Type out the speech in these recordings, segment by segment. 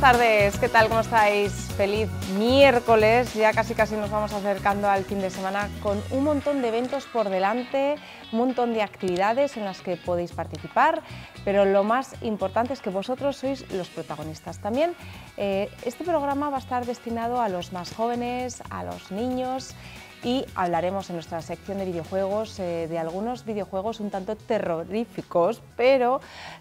buenas tardes, ¿qué tal? ¿Cómo estáis? Feliz miércoles, ya casi casi nos vamos acercando al fin de semana con un montón de eventos por delante, un montón de actividades en las que podéis participar, pero lo más importante es que vosotros sois los protagonistas. También eh, este programa va a estar destinado a los más jóvenes, a los niños, y hablaremos en nuestra sección de videojuegos eh, de algunos videojuegos un tanto terroríficos, pero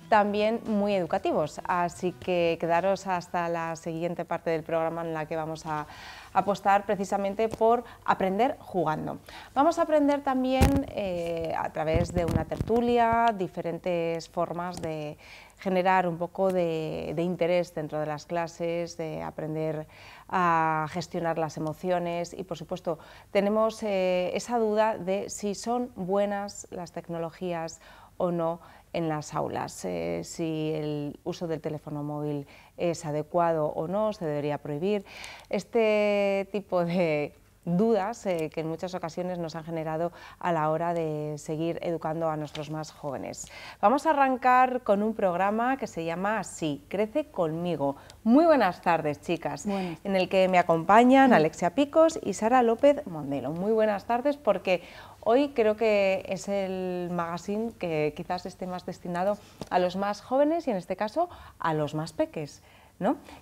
también muy educativos. Así que quedaros hasta la siguiente parte del programa en la que vamos a apostar precisamente por aprender jugando. Vamos a aprender también eh, a través de una tertulia, diferentes formas de generar un poco de interés dentro de las clases, de aprender a gestionar las emociones y, por supuesto, tenemos eh, esa duda de si son buenas las tecnologías o no en las aulas, eh, si el uso del teléfono móvil es adecuado o no, se debería prohibir. Este tipo de dudas eh, que en muchas ocasiones nos han generado a la hora de seguir educando a nuestros más jóvenes. Vamos a arrancar con un programa que se llama Así, Crece conmigo. Muy buenas tardes, chicas, en el que me acompañan Alexia Picos y Sara López Mondelo. Muy buenas tardes porque Hoy creo que es el magazine que quizás esté más destinado a los más jóvenes y en este caso a los más peques.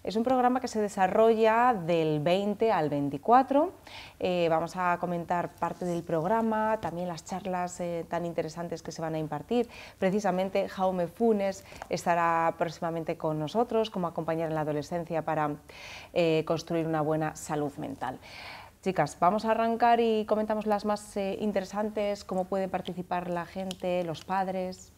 Es un programa que se desarrolla del 20 al 24. Eh, vamos a comentar parte del programa, también las charlas eh, tan interesantes que se van a impartir. Precisamente Jaume Funes estará próximamente con nosotros, como acompañar en la adolescencia para eh, construir una buena salud mental. Chicas, vamos a arrancar y comentamos las más interesantes, cómo puede participar la gente, los padres.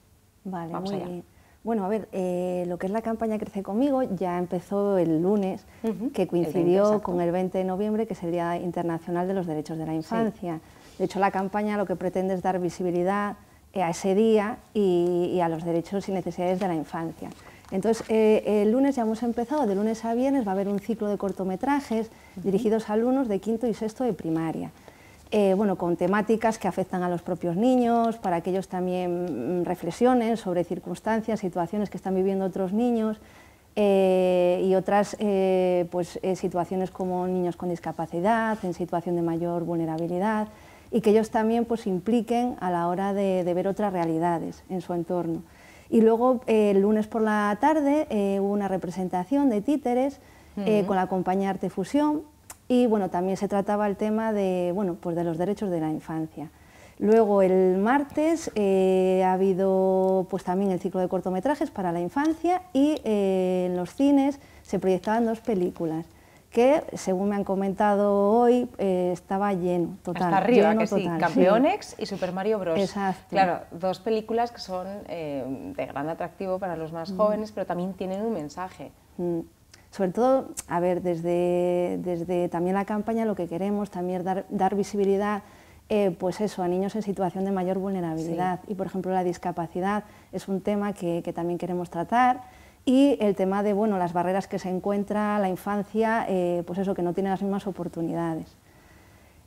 Vale, vamos muy bueno, a ver, eh, lo que es la campaña Crece conmigo ya empezó el lunes, que coincidió con el 20 de noviembre, que es el Día Internacional de los Derechos de la Infancia. De hecho, la campaña lo que pretende es dar visibilidad eh, a ese día y, a los derechos y necesidades de la infancia. Entonces, eh, el lunes ya hemos empezado, de lunes a viernes va a haber un ciclo de cortometrajes dirigidos a alumnos de quinto y sexto de primaria. Eh, bueno, con temáticas que afectan a los propios niños, para que ellos también mm, reflexionen sobre circunstancias, situaciones que están viviendo otros niños eh, y otras eh, pues, situaciones como niños con discapacidad, en situación de mayor vulnerabilidad y que ellos también pues, impliquen a la hora de, ver otras realidades en su entorno. Y luego el lunes por la tarde hubo una representación de títeres con la compañía Artefusión Fusión y bueno, también se trataba el tema de, bueno, pues de los derechos de la infancia. Luego el martes eh, ha habido pues también el ciclo de cortometrajes para la infancia y eh, en los cines se proyectaban dos películas que según me han comentado hoy eh, estaba lleno total. Hasta arriba, lleno, que sí, Campeones y Super Mario Bros. Exacto. Claro, dos películas que son de gran atractivo para los más mm. jóvenes, pero también tienen un mensaje. Mm sobre todo, a ver, desde, también la campaña lo que queremos también es dar, visibilidad eh, pues eso, a niños en situación de mayor vulnerabilidad. Y por ejemplo la discapacidad es un tema que, también queremos tratar. Y el tema de bueno, las barreras que se encuentra la infancia, eh, pues eso, que no tiene las mismas oportunidades.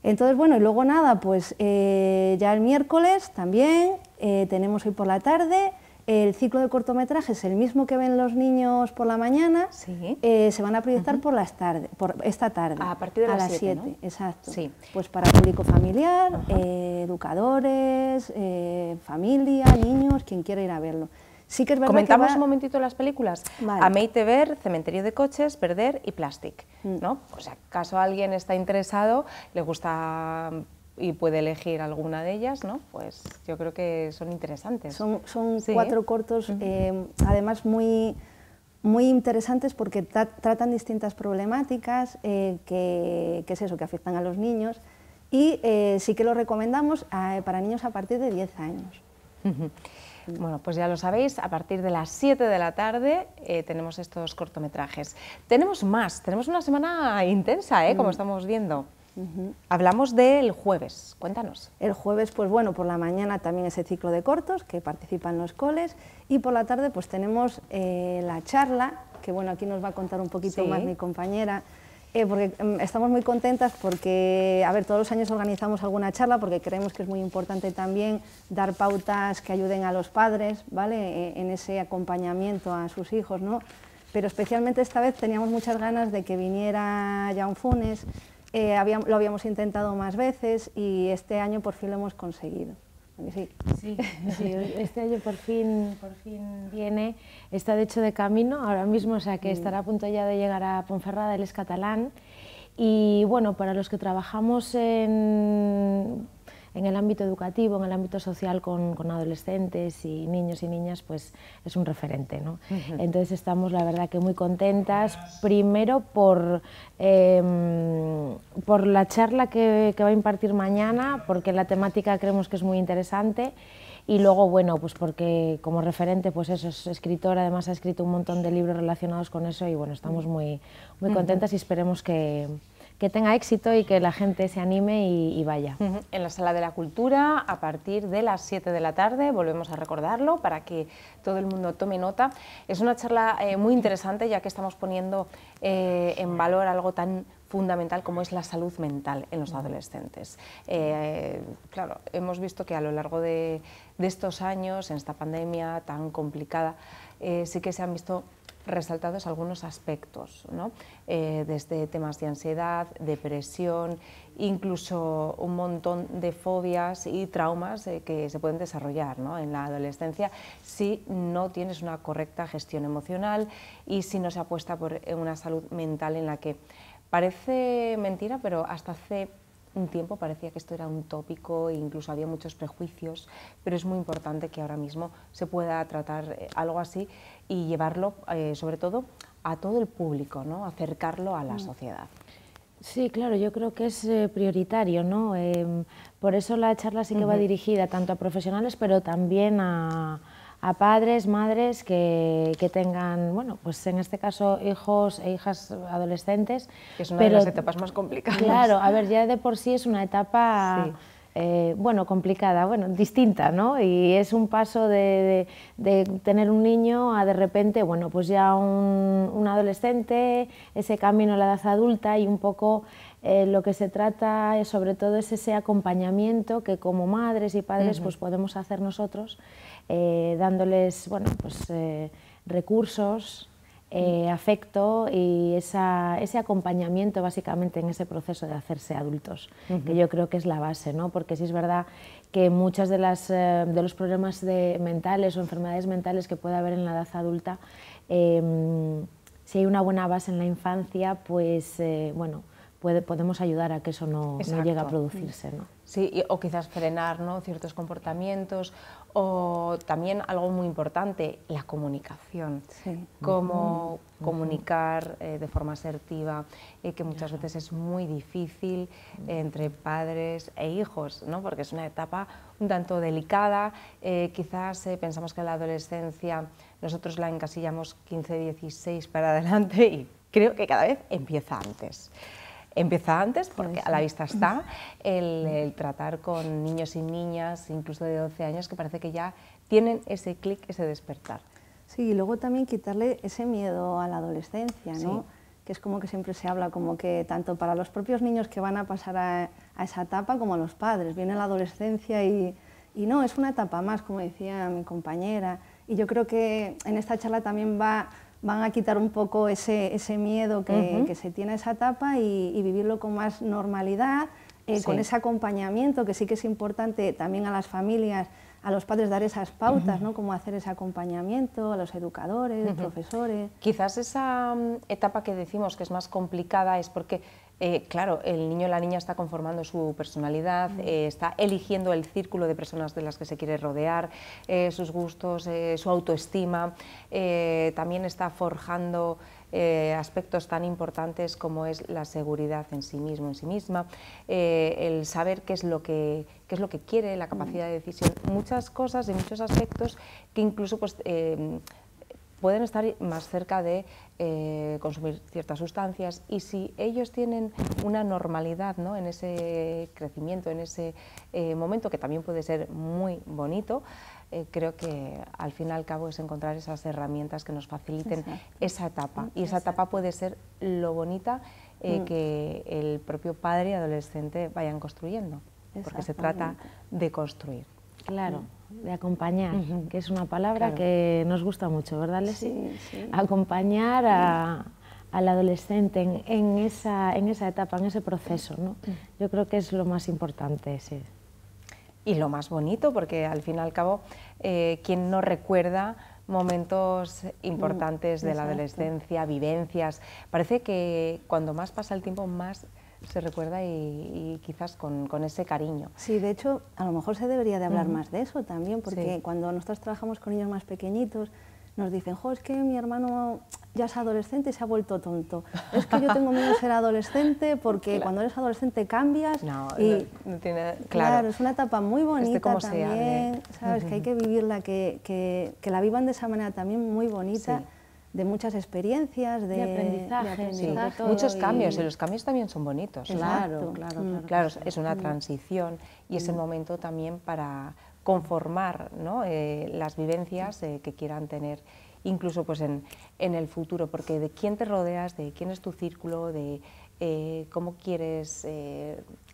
Entonces, bueno, y luego nada, pues eh, ya el miércoles también tenemos hoy por la tarde el ciclo de cortometrajes, el mismo que ven los niños por la mañana, sí. Eh, se van a proyectar por las tarde, por esta tarde. A partir de las 7, exacto. Pues para público familiar, eh, educadores, eh, familia, niños, quien quiera ir a verlo. Sí que es verdad Comentamos un momentito las películas. A Ameite Ver, Cementerio de Coches, Perder y Plastic. Mm. ¿no? O sea, caso alguien está interesado, le gusta y puede elegir alguna de ellas, ¿no? Pues yo creo que son interesantes. Son, cuatro cortos, eh, además muy, muy interesantes porque tratan distintas problemáticas eh, que, es eso, que afectan a los niños y eh, sí que lo recomendamos para niños a partir de 10 años. Bueno, pues ya lo sabéis, a partir de las 7 de la tarde tenemos estos cortometrajes. Tenemos más, tenemos una semana intensa, ¿eh? como mm. estamos viendo. Hablamos del jueves, cuéntanos. El jueves, pues bueno, por la mañana también ese ciclo de cortos que participan los coles y por la tarde pues tenemos eh, la charla, que bueno, aquí nos va a contar un poquito más mi compañera, eh, porque em, estamos muy contentas porque, a ver, todos los años organizamos alguna charla porque creemos que es muy importante también dar pautas que ayuden a los padres, ¿vale?, e, en ese acompañamiento a sus hijos, ¿no? Pero especialmente esta vez teníamos muchas ganas de que viniera Jan Funes, eh, lo habíamos intentado más veces y este año por fin lo hemos conseguido. Sí. Sí, este año por fin, por fin viene, está de hecho de camino ahora mismo, o sea que mm. estará a punto ya de llegar a Ponferrada, él es catalán. Y bueno, para los que trabajamos en, en el ámbito educativo, en el ámbito social con, adolescentes y niños y niñas, pues es un referente. ¿no? Entonces estamos, la verdad, que muy contentas, primero por, em, por la charla que, va a impartir mañana, porque la temática creemos que es muy interesante y luego bueno pues porque como referente pues eso es escritor, además ha escrito un montón de libros relacionados con eso y bueno estamos muy muy contentas y esperemos que que tenga éxito y que la gente se anime y, vaya. En la Sala de la Cultura, a partir de las 7 de la tarde, volvemos a recordarlo para que todo el mundo tome nota. Es una charla eh, muy interesante ya que estamos poniendo eh, en valor algo tan fundamental como es la salud mental en los adolescentes. Eh, claro, hemos visto que a lo largo de, estos años, en esta pandemia tan complicada, sí que se han visto resaltados algunos aspectos, eh, desde temas de ansiedad, depresión, incluso un montón de fobias y traumas eh, que se pueden desarrollar en la adolescencia si no tienes una correcta gestión emocional y si no se apuesta por eh, una salud mental en la que parece mentira, pero hasta hace un tiempo parecía que esto era un tópico e incluso había muchos prejuicios, pero es muy importante que ahora mismo se pueda tratar eh, algo así y llevarlo eh, sobre todo a todo el público, ¿no? acercarlo a la mm. sociedad. Sí, claro, yo creo que es eh, prioritario, ¿no? Em, por eso la charla sí que va dirigida tanto a profesionales, pero también a, a padres, madres que, tengan, bueno, pues en este caso hijos e hijas adolescentes. Que es una de las etapas más complicadas. Claro, a ver, ya de por sí es una etapa... Eh, bueno, complicada, bueno, distinta, ¿no? Y es un paso de, tener un niño a de repente, bueno, pues ya un, adolescente, ese camino a la edad adulta y un poco eh, lo que se trata sobre todo es ese acompañamiento que como madres y padres pues podemos hacer nosotros eh, dándoles bueno, pues, eh, recursos, eh, mm. afecto y ese acompañamiento básicamente en ese proceso de hacerse adultos, que yo creo que es la base, ¿no? porque sí es verdad que muchos de, las, de los problemas de, mentales o enfermedades mentales que puede haber en la edad adulta, em, si hay una buena base en la infancia, pues bueno, Puede, podemos ayudar a que eso no, no llegue a producirse. ¿no? Sí, o quizás frenar ¿no? ciertos comportamientos o también algo muy importante, la comunicación. Cómo comunicar eh, de forma asertiva, eh, que muchas veces es muy difícil entre padres e hijos, porque es una etapa un tanto delicada. Eh, quizás pensamos que la adolescencia nosotros la encasillamos 15, 16 para adelante y creo que cada vez empieza antes empieza antes, porque a la vista está, el, tratar con niños y niñas, incluso de 12 años, que parece que ya tienen ese clic, ese despertar. Sí, y luego también quitarle ese miedo a la adolescencia, ¿no? que es como que siempre se habla, como que tanto para los propios niños que van a pasar a, esa etapa como a los padres. Viene la adolescencia y, y no, es una etapa más, como decía mi compañera. Y yo creo que en esta charla también va van a quitar un poco ese, ese miedo que, se tiene a esa etapa y, vivirlo con más normalidad, eh, con ese acompañamiento que sí que es importante también a las familias, a los padres dar esas pautas, ¿no? Cómo hacer ese acompañamiento, a los educadores, profesores. Quizás esa mm, etapa que decimos que es más complicada es porque eh, claro, el niño o la niña está conformando su personalidad, eh, está eligiendo el círculo de personas de las que se quiere rodear, eh, sus gustos, su autoestima, también está forjando aspectos tan importantes como es la seguridad en sí mismo, en sí misma, el saber qué es, lo que, es lo que quiere, la capacidad de decisión, muchas cosas y muchos aspectos que incluso pues, pueden estar más cerca de eh, consumir ciertas sustancias y si ellos tienen una normalidad ¿no? en ese crecimiento, en ese eh, momento que también puede ser muy bonito, eh, creo que al fin y al cabo es encontrar esas herramientas que nos faciliten esa etapa y esa etapa puede ser lo bonita mm. que el propio padre y adolescente vayan construyendo, porque se trata de construir. Claro de acompañar, que es una palabra que nos gusta mucho, ¿verdad, Leslie Sí, sí. Acompañar a, al adolescente en, en, esa, en esa etapa, en ese proceso, ¿no? Yo creo que es lo más importante, sí. Y lo más bonito, porque al fin y al cabo, eh, ¿quién no recuerda momentos importantes de la adolescencia, vivencias. Parece que cuando más pasa el tiempo, más se recuerda y, quizás con, ese cariño. Sí, de hecho, a lo mejor se debería de hablar más de eso también, porque cuando nosotros trabajamos con niños más pequeñitos, nos dicen, jo, es que mi hermano ya es adolescente y se ha vuelto tonto. Es que yo tengo miedo de ser adolescente porque cuando eres adolescente cambias. y, claro. es una etapa muy este bonita también, ¿sabes? Que hay que vivirla, que, que, la vivan de esa manera también muy bonita de muchas experiencias, de, aprendizaje, muchos cambios, y los cambios también son bonitos. Claro, claro, claro, es una transición y es el momento también para conformar ¿no? Eh, las vivencias eh, que quieran tener incluso pues en, en, el futuro, porque de quién te rodeas, de quién es tu círculo, de eh, cómo quieres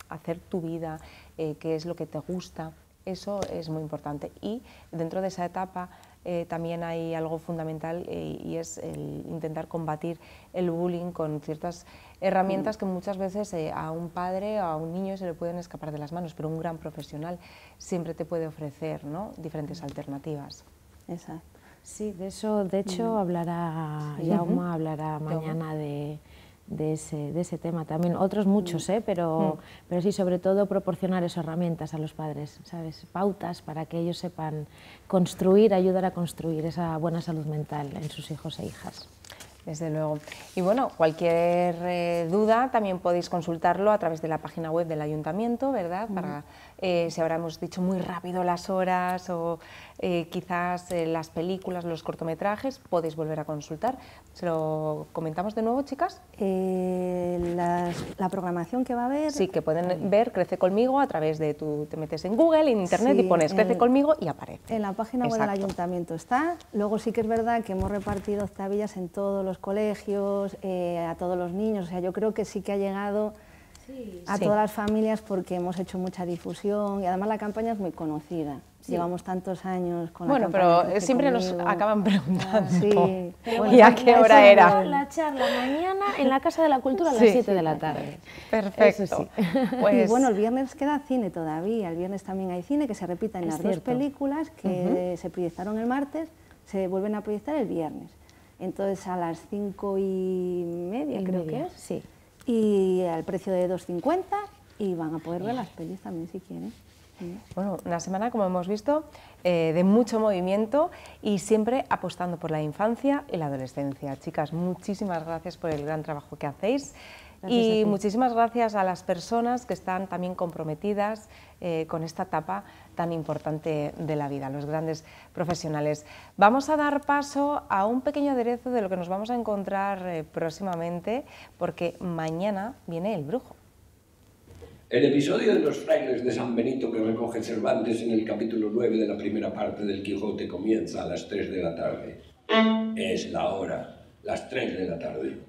hacer tu vida, qué es lo que te gusta, eso es muy importante. Y dentro de esa etapa eh, también hay algo fundamental eh, y es el intentar combatir el bullying con ciertas herramientas que muchas veces eh, a un padre o a un niño se le pueden escapar de las manos, pero un gran profesional siempre te puede ofrecer ¿no? diferentes alternativas. Exacto. Sí, de eso, de hecho, hablará, Yauma hablará mañana de de ese, de ese tema también. Otros muchos, mm. ¿eh? pero, mm. pero sí, sobre todo proporcionar esas herramientas a los padres, ¿sabes? Pautas para que ellos sepan construir, ayudar a construir esa buena salud mental en sus hijos e hijas. Desde luego. Y bueno, cualquier eh, duda también podéis consultarlo a través de la página web del ayuntamiento, ¿verdad? Para eh, si ahora hemos dicho muy rápido las horas o eh, quizás eh, las películas, los cortometrajes, podéis volver a consultar. ¿Se lo comentamos de nuevo, chicas? la programación que va a haber... Sí, que pueden ver Crece Conmigo a través de tú Te metes en Google, en Internet y pones Crece Conmigo y aparece. En la página web del Ayuntamiento está. Luego sí que es verdad que hemos repartido octavillas en todos los colegios, a todos los niños. O sea, yo creo que sí que ha llegado a todas las familias porque hemos hecho mucha difusión y además la campaña es muy conocida. Llevamos tantos años con la campaña. Bueno, pero siempre nos acaban ah, preguntando. ¿Y a qué hora era? La charla mañana en la Casa de la Cultura a las 7 de la tarde. Perfecto. Y pues bueno, el viernes queda cine todavía. El viernes también hay cine que se repita en las dos películas que se proyectaron el martes, se vuelven a proyectar el viernes. Entonces a las cinco y media creo que es. Sí y al precio de 2,50 y van a poder ver las pelis también si quieren. Bueno, una semana, como hemos visto, eh, de mucho movimiento y siempre apostando por la infancia y la adolescencia. Chicas, muchísimas gracias por el gran trabajo que hacéis. y muchísimas gracias a las personas que están también comprometidas eh, con esta etapa tan importante de la vida, los grandes profesionales. Vamos a dar paso a un pequeño aderezo de lo que nos vamos a encontrar eh, próximamente, porque mañana viene el brujo. El episodio de los frailes de San Benito que recoge Cervantes en el capítulo 9 de la primera parte del Quijote comienza a las 3 de la tarde. Es la hora, las 3 de la tarde.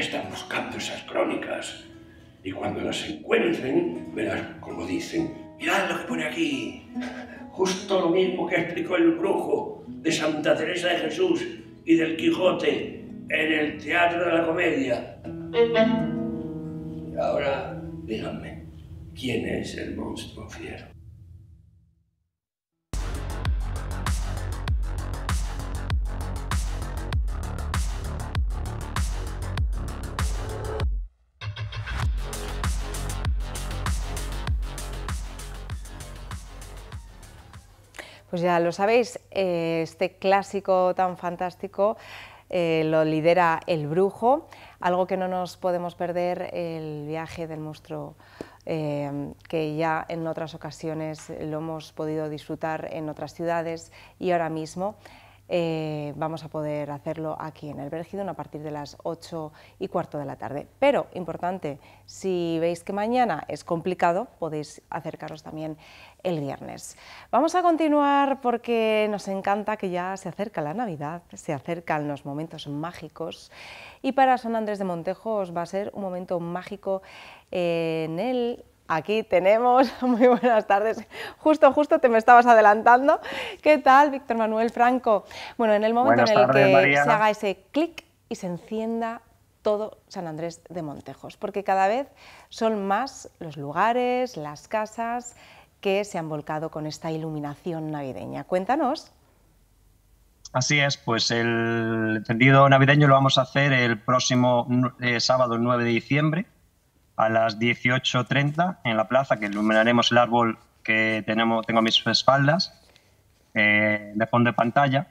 están buscando esas crónicas. Y cuando las encuentren, verán como dicen, mirad lo que pone aquí. Justo lo mismo que explicó el brujo de Santa Teresa de Jesús y del Quijote en el Teatro de la Comedia. ahora, díganme, ¿quién es el monstruo fiero? Pues ya lo sabéis, eh, este clásico tan fantástico eh, lo lidera El Brujo, algo que no nos podemos perder, el viaje del monstruo, eh, que ya en otras ocasiones lo hemos podido disfrutar en otras ciudades y ahora mismo vamos a poder hacerlo aquí en el Bergidón a partir de las 8 y cuarto de la tarde. Pero, importante, si veis que mañana es complicado, podéis acercaros también el viernes. Vamos a continuar porque nos encanta que ya se acerca la Navidad, se acercan los momentos mágicos y para San Andrés de Montejos va a ser un momento mágico en el Aquí tenemos, muy buenas tardes. Justo, justo te me estabas adelantando. ¿Qué tal, Víctor Manuel Franco? Bueno, en el momento en el que se haga ese clic y se encienda todo San Andrés de Montejos, porque cada vez son más los lugares, las casas que se han volcado con esta iluminación navideña. Cuéntanos. Así es, pues el encendido navideño lo vamos a hacer el próximo eh, sábado 9 de diciembre a las 18.30 en la plaza, que iluminaremos el árbol que tenemos, tengo a mis espaldas eh, de fondo de pantalla.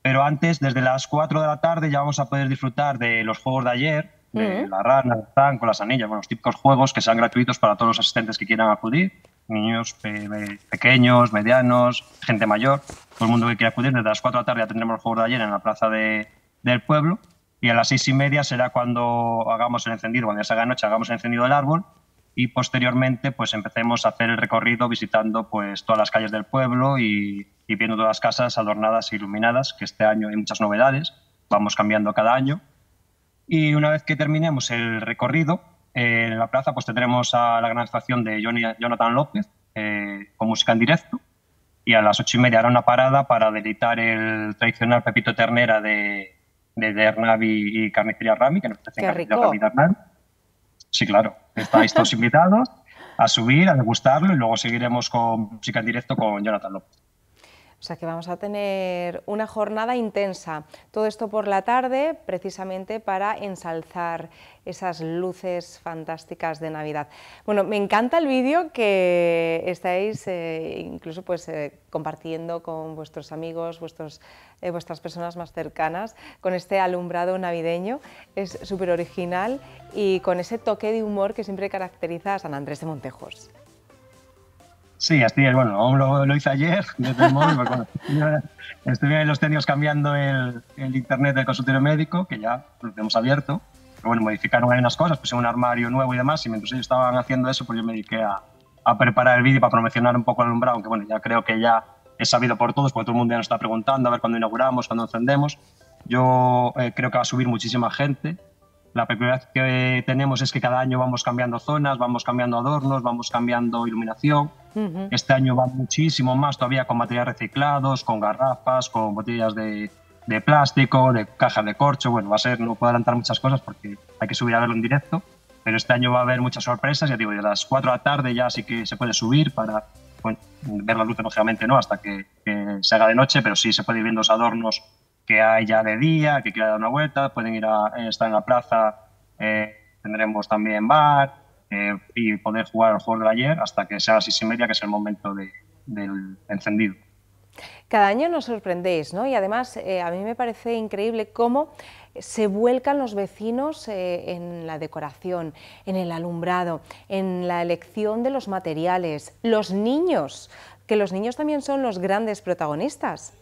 Pero antes, desde las 4 de la tarde, ya vamos a poder disfrutar de los juegos de ayer, de la rana, el zanco, las anillas, bueno, los típicos juegos que sean gratuitos para todos los asistentes que quieran acudir niños pequeños, medianos, gente mayor, todo el mundo que quiera acudir. Desde las 4 de la tarde ya tendremos el juego de ayer en la plaza del pueblo y a las seis y media será cuando hagamos el encendido, cuando ya se haga noche, hagamos el encendido del árbol y posteriormente pues empecemos a hacer el recorrido visitando pues todas las calles del pueblo y viendo todas las casas adornadas e iluminadas, que este año hay muchas novedades, vamos cambiando cada año. Y una vez que terminemos el recorrido, eh, en la plaza pues tendremos a la gran actuación de Jonathan López eh, con música en directo y a las ocho y media hará una parada para deleitar el tradicional pepito ternera de, de, y Carnicería Rami, que nos ofrecen Rami Sí, claro, estáis todos invitados a subir, a degustarlo y luego seguiremos con música en directo con Jonathan López. O sea que vamos a tener una jornada intensa. Todo esto por la tarde, precisamente para ensalzar esas luces fantásticas de Navidad. Bueno, me encanta el vídeo que estáis eh, incluso pues, eh, compartiendo con vuestros amigos, eh, vuestras personas más cercanas, con este alumbrado navideño. Es súper original y con ese toque de humor que siempre caracteriza a San Andrés de Montejos. Sí, así es. Bueno, lo, lo hice ayer desde el móvil. estuve en los tenios cambiando el, internet del consultorio médico, que ya lo tenemos abierto. Pero bueno, modificaron algunas cosas, pusieron un armario nuevo y demás. Y mientras ellos estaban haciendo eso, pues yo me dediqué a, preparar el vídeo para promocionar un poco el alumbrado, aunque bueno, ya creo que ya es sabido por todos, porque todo el mundo ya nos está preguntando a ver cuándo inauguramos, cuándo encendemos. Yo eh, creo que va a subir muchísima gente la peculiaridad que tenemos es que cada año vamos cambiando zonas, vamos cambiando adornos, vamos cambiando iluminación. Este año va muchísimo más todavía con materiales reciclados, con garrafas, con botellas de, plástico, de cajas de corcho. Bueno, va a ser, no puedo adelantar muchas cosas porque hay que subir a verlo en directo, pero este año va a haber muchas sorpresas. Ya digo, de las 4 de la tarde ya sí que se puede subir para ver la luz, lógicamente no, hasta que, que, se haga de noche, pero sí se puede ir viendo los adornos que hay ya de día, que quiera dar una vuelta, pueden ir a eh, estar en la plaza, eh, tendremos también bar eh, y poder jugar al juego de ayer hasta que sea las seis y media, que es el momento del encendido. Cada año nos sorprendéis, ¿no? Y además a mí me parece increíble cómo se vuelcan los vecinos en la decoración, en el alumbrado, en la elección de los materiales, los niños, que los niños también son los grandes protagonistas.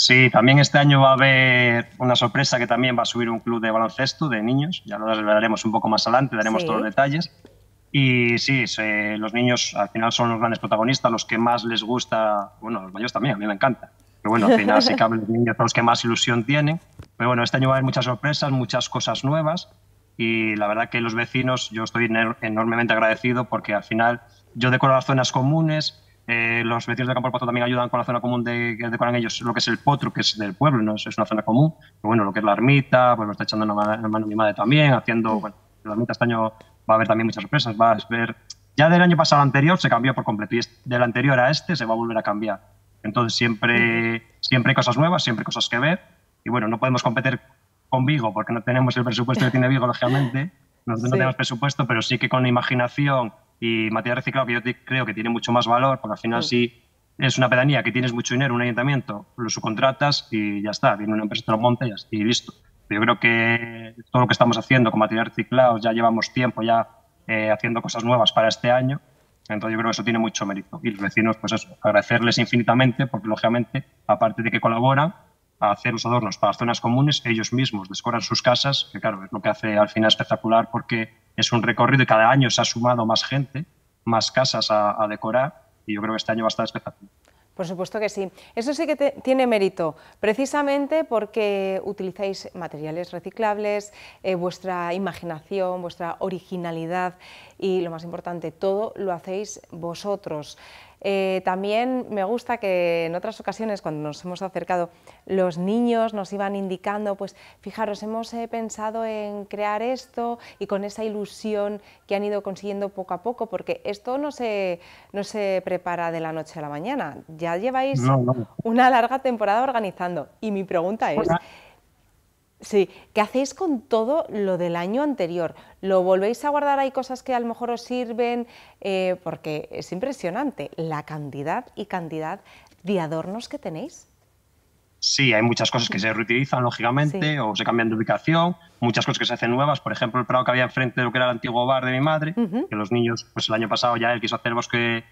Sí, también este año va a haber una sorpresa que también va a subir un club de baloncesto de niños. Ya lo revelaremos un poco más adelante, daremos todos los detalles. Y sí, los niños al final son los grandes protagonistas, los que más les gusta, bueno, los mayores también, a mí me encanta. Pero bueno, al final sí que los niños son los que más ilusión tienen. Pero bueno, este año va a haber muchas sorpresas, muchas cosas nuevas. Y la verdad que los vecinos, yo estoy enormemente agradecido porque al final yo decoro las zonas comunes, eh, los vecinos de Campo del también ayudan con la zona común de, que decoran ellos lo que es el potro, que es del pueblo, no es, una zona común. Pero bueno, lo que es la ermita, pues lo está echando en mano, mano mi madre también, haciendo, bueno, la ermita este año va a haber también muchas sorpresas, va a ver ya del año pasado anterior se cambió por completo y del anterior a este se va a volver a cambiar. Entonces siempre, siempre hay cosas nuevas, siempre hay cosas que ver y bueno, no podemos competir con Vigo porque no tenemos el presupuesto que tiene Vigo, lógicamente, no tenemos presupuesto, pero sí que con imaginación y material reciclado que yo creo que tiene mucho más valor, porque al final sí. si es una pedanía que tienes mucho dinero, un ayuntamiento, lo subcontratas y ya está, viene una empresa, te lo monta y, listo. Yo creo que todo lo que estamos haciendo con material reciclado, ya llevamos tiempo ya eh, haciendo cosas nuevas para este año, entonces yo creo que eso tiene mucho mérito. Y los vecinos, pues agradecerles infinitamente, porque lógicamente, aparte de que colaboran, a hacer los adornos para zonas comunes, ellos mismos descorran sus casas, que claro, es lo que hace al final espectacular porque es un recorrido y cada año se ha sumado más gente, más casas a, decorar y yo creo que este año va a estar espectacular. Por supuesto que sí. Eso sí que tiene mérito, precisamente porque utilizáis materiales reciclables, eh, vuestra imaginación, vuestra originalidad y, lo más importante, todo lo hacéis vosotros. Eh, también me gusta que en otras ocasiones, cuando nos hemos acercado, los niños nos iban indicando, pues fijaros, hemos eh, pensado en crear esto y con esa ilusión que han ido consiguiendo poco a poco, porque esto no se, no se prepara de la noche a la mañana, ya lleváis una larga temporada organizando. Y mi pregunta es... Sí, ¿qué hacéis con todo lo del año anterior? ¿Lo volvéis a guardar? ¿Hay cosas que a lo mejor os sirven? Eh, porque es impresionante la cantidad y cantidad de adornos que tenéis. Sí, hay muchas cosas que se reutilizan, lógicamente, o se cambian de ubicación, muchas cosas que se hacen nuevas. Por ejemplo, el prado que había enfrente de lo que era el antiguo bar de mi madre, que los niños, pues el año pasado ya él quiso hacer el bosque,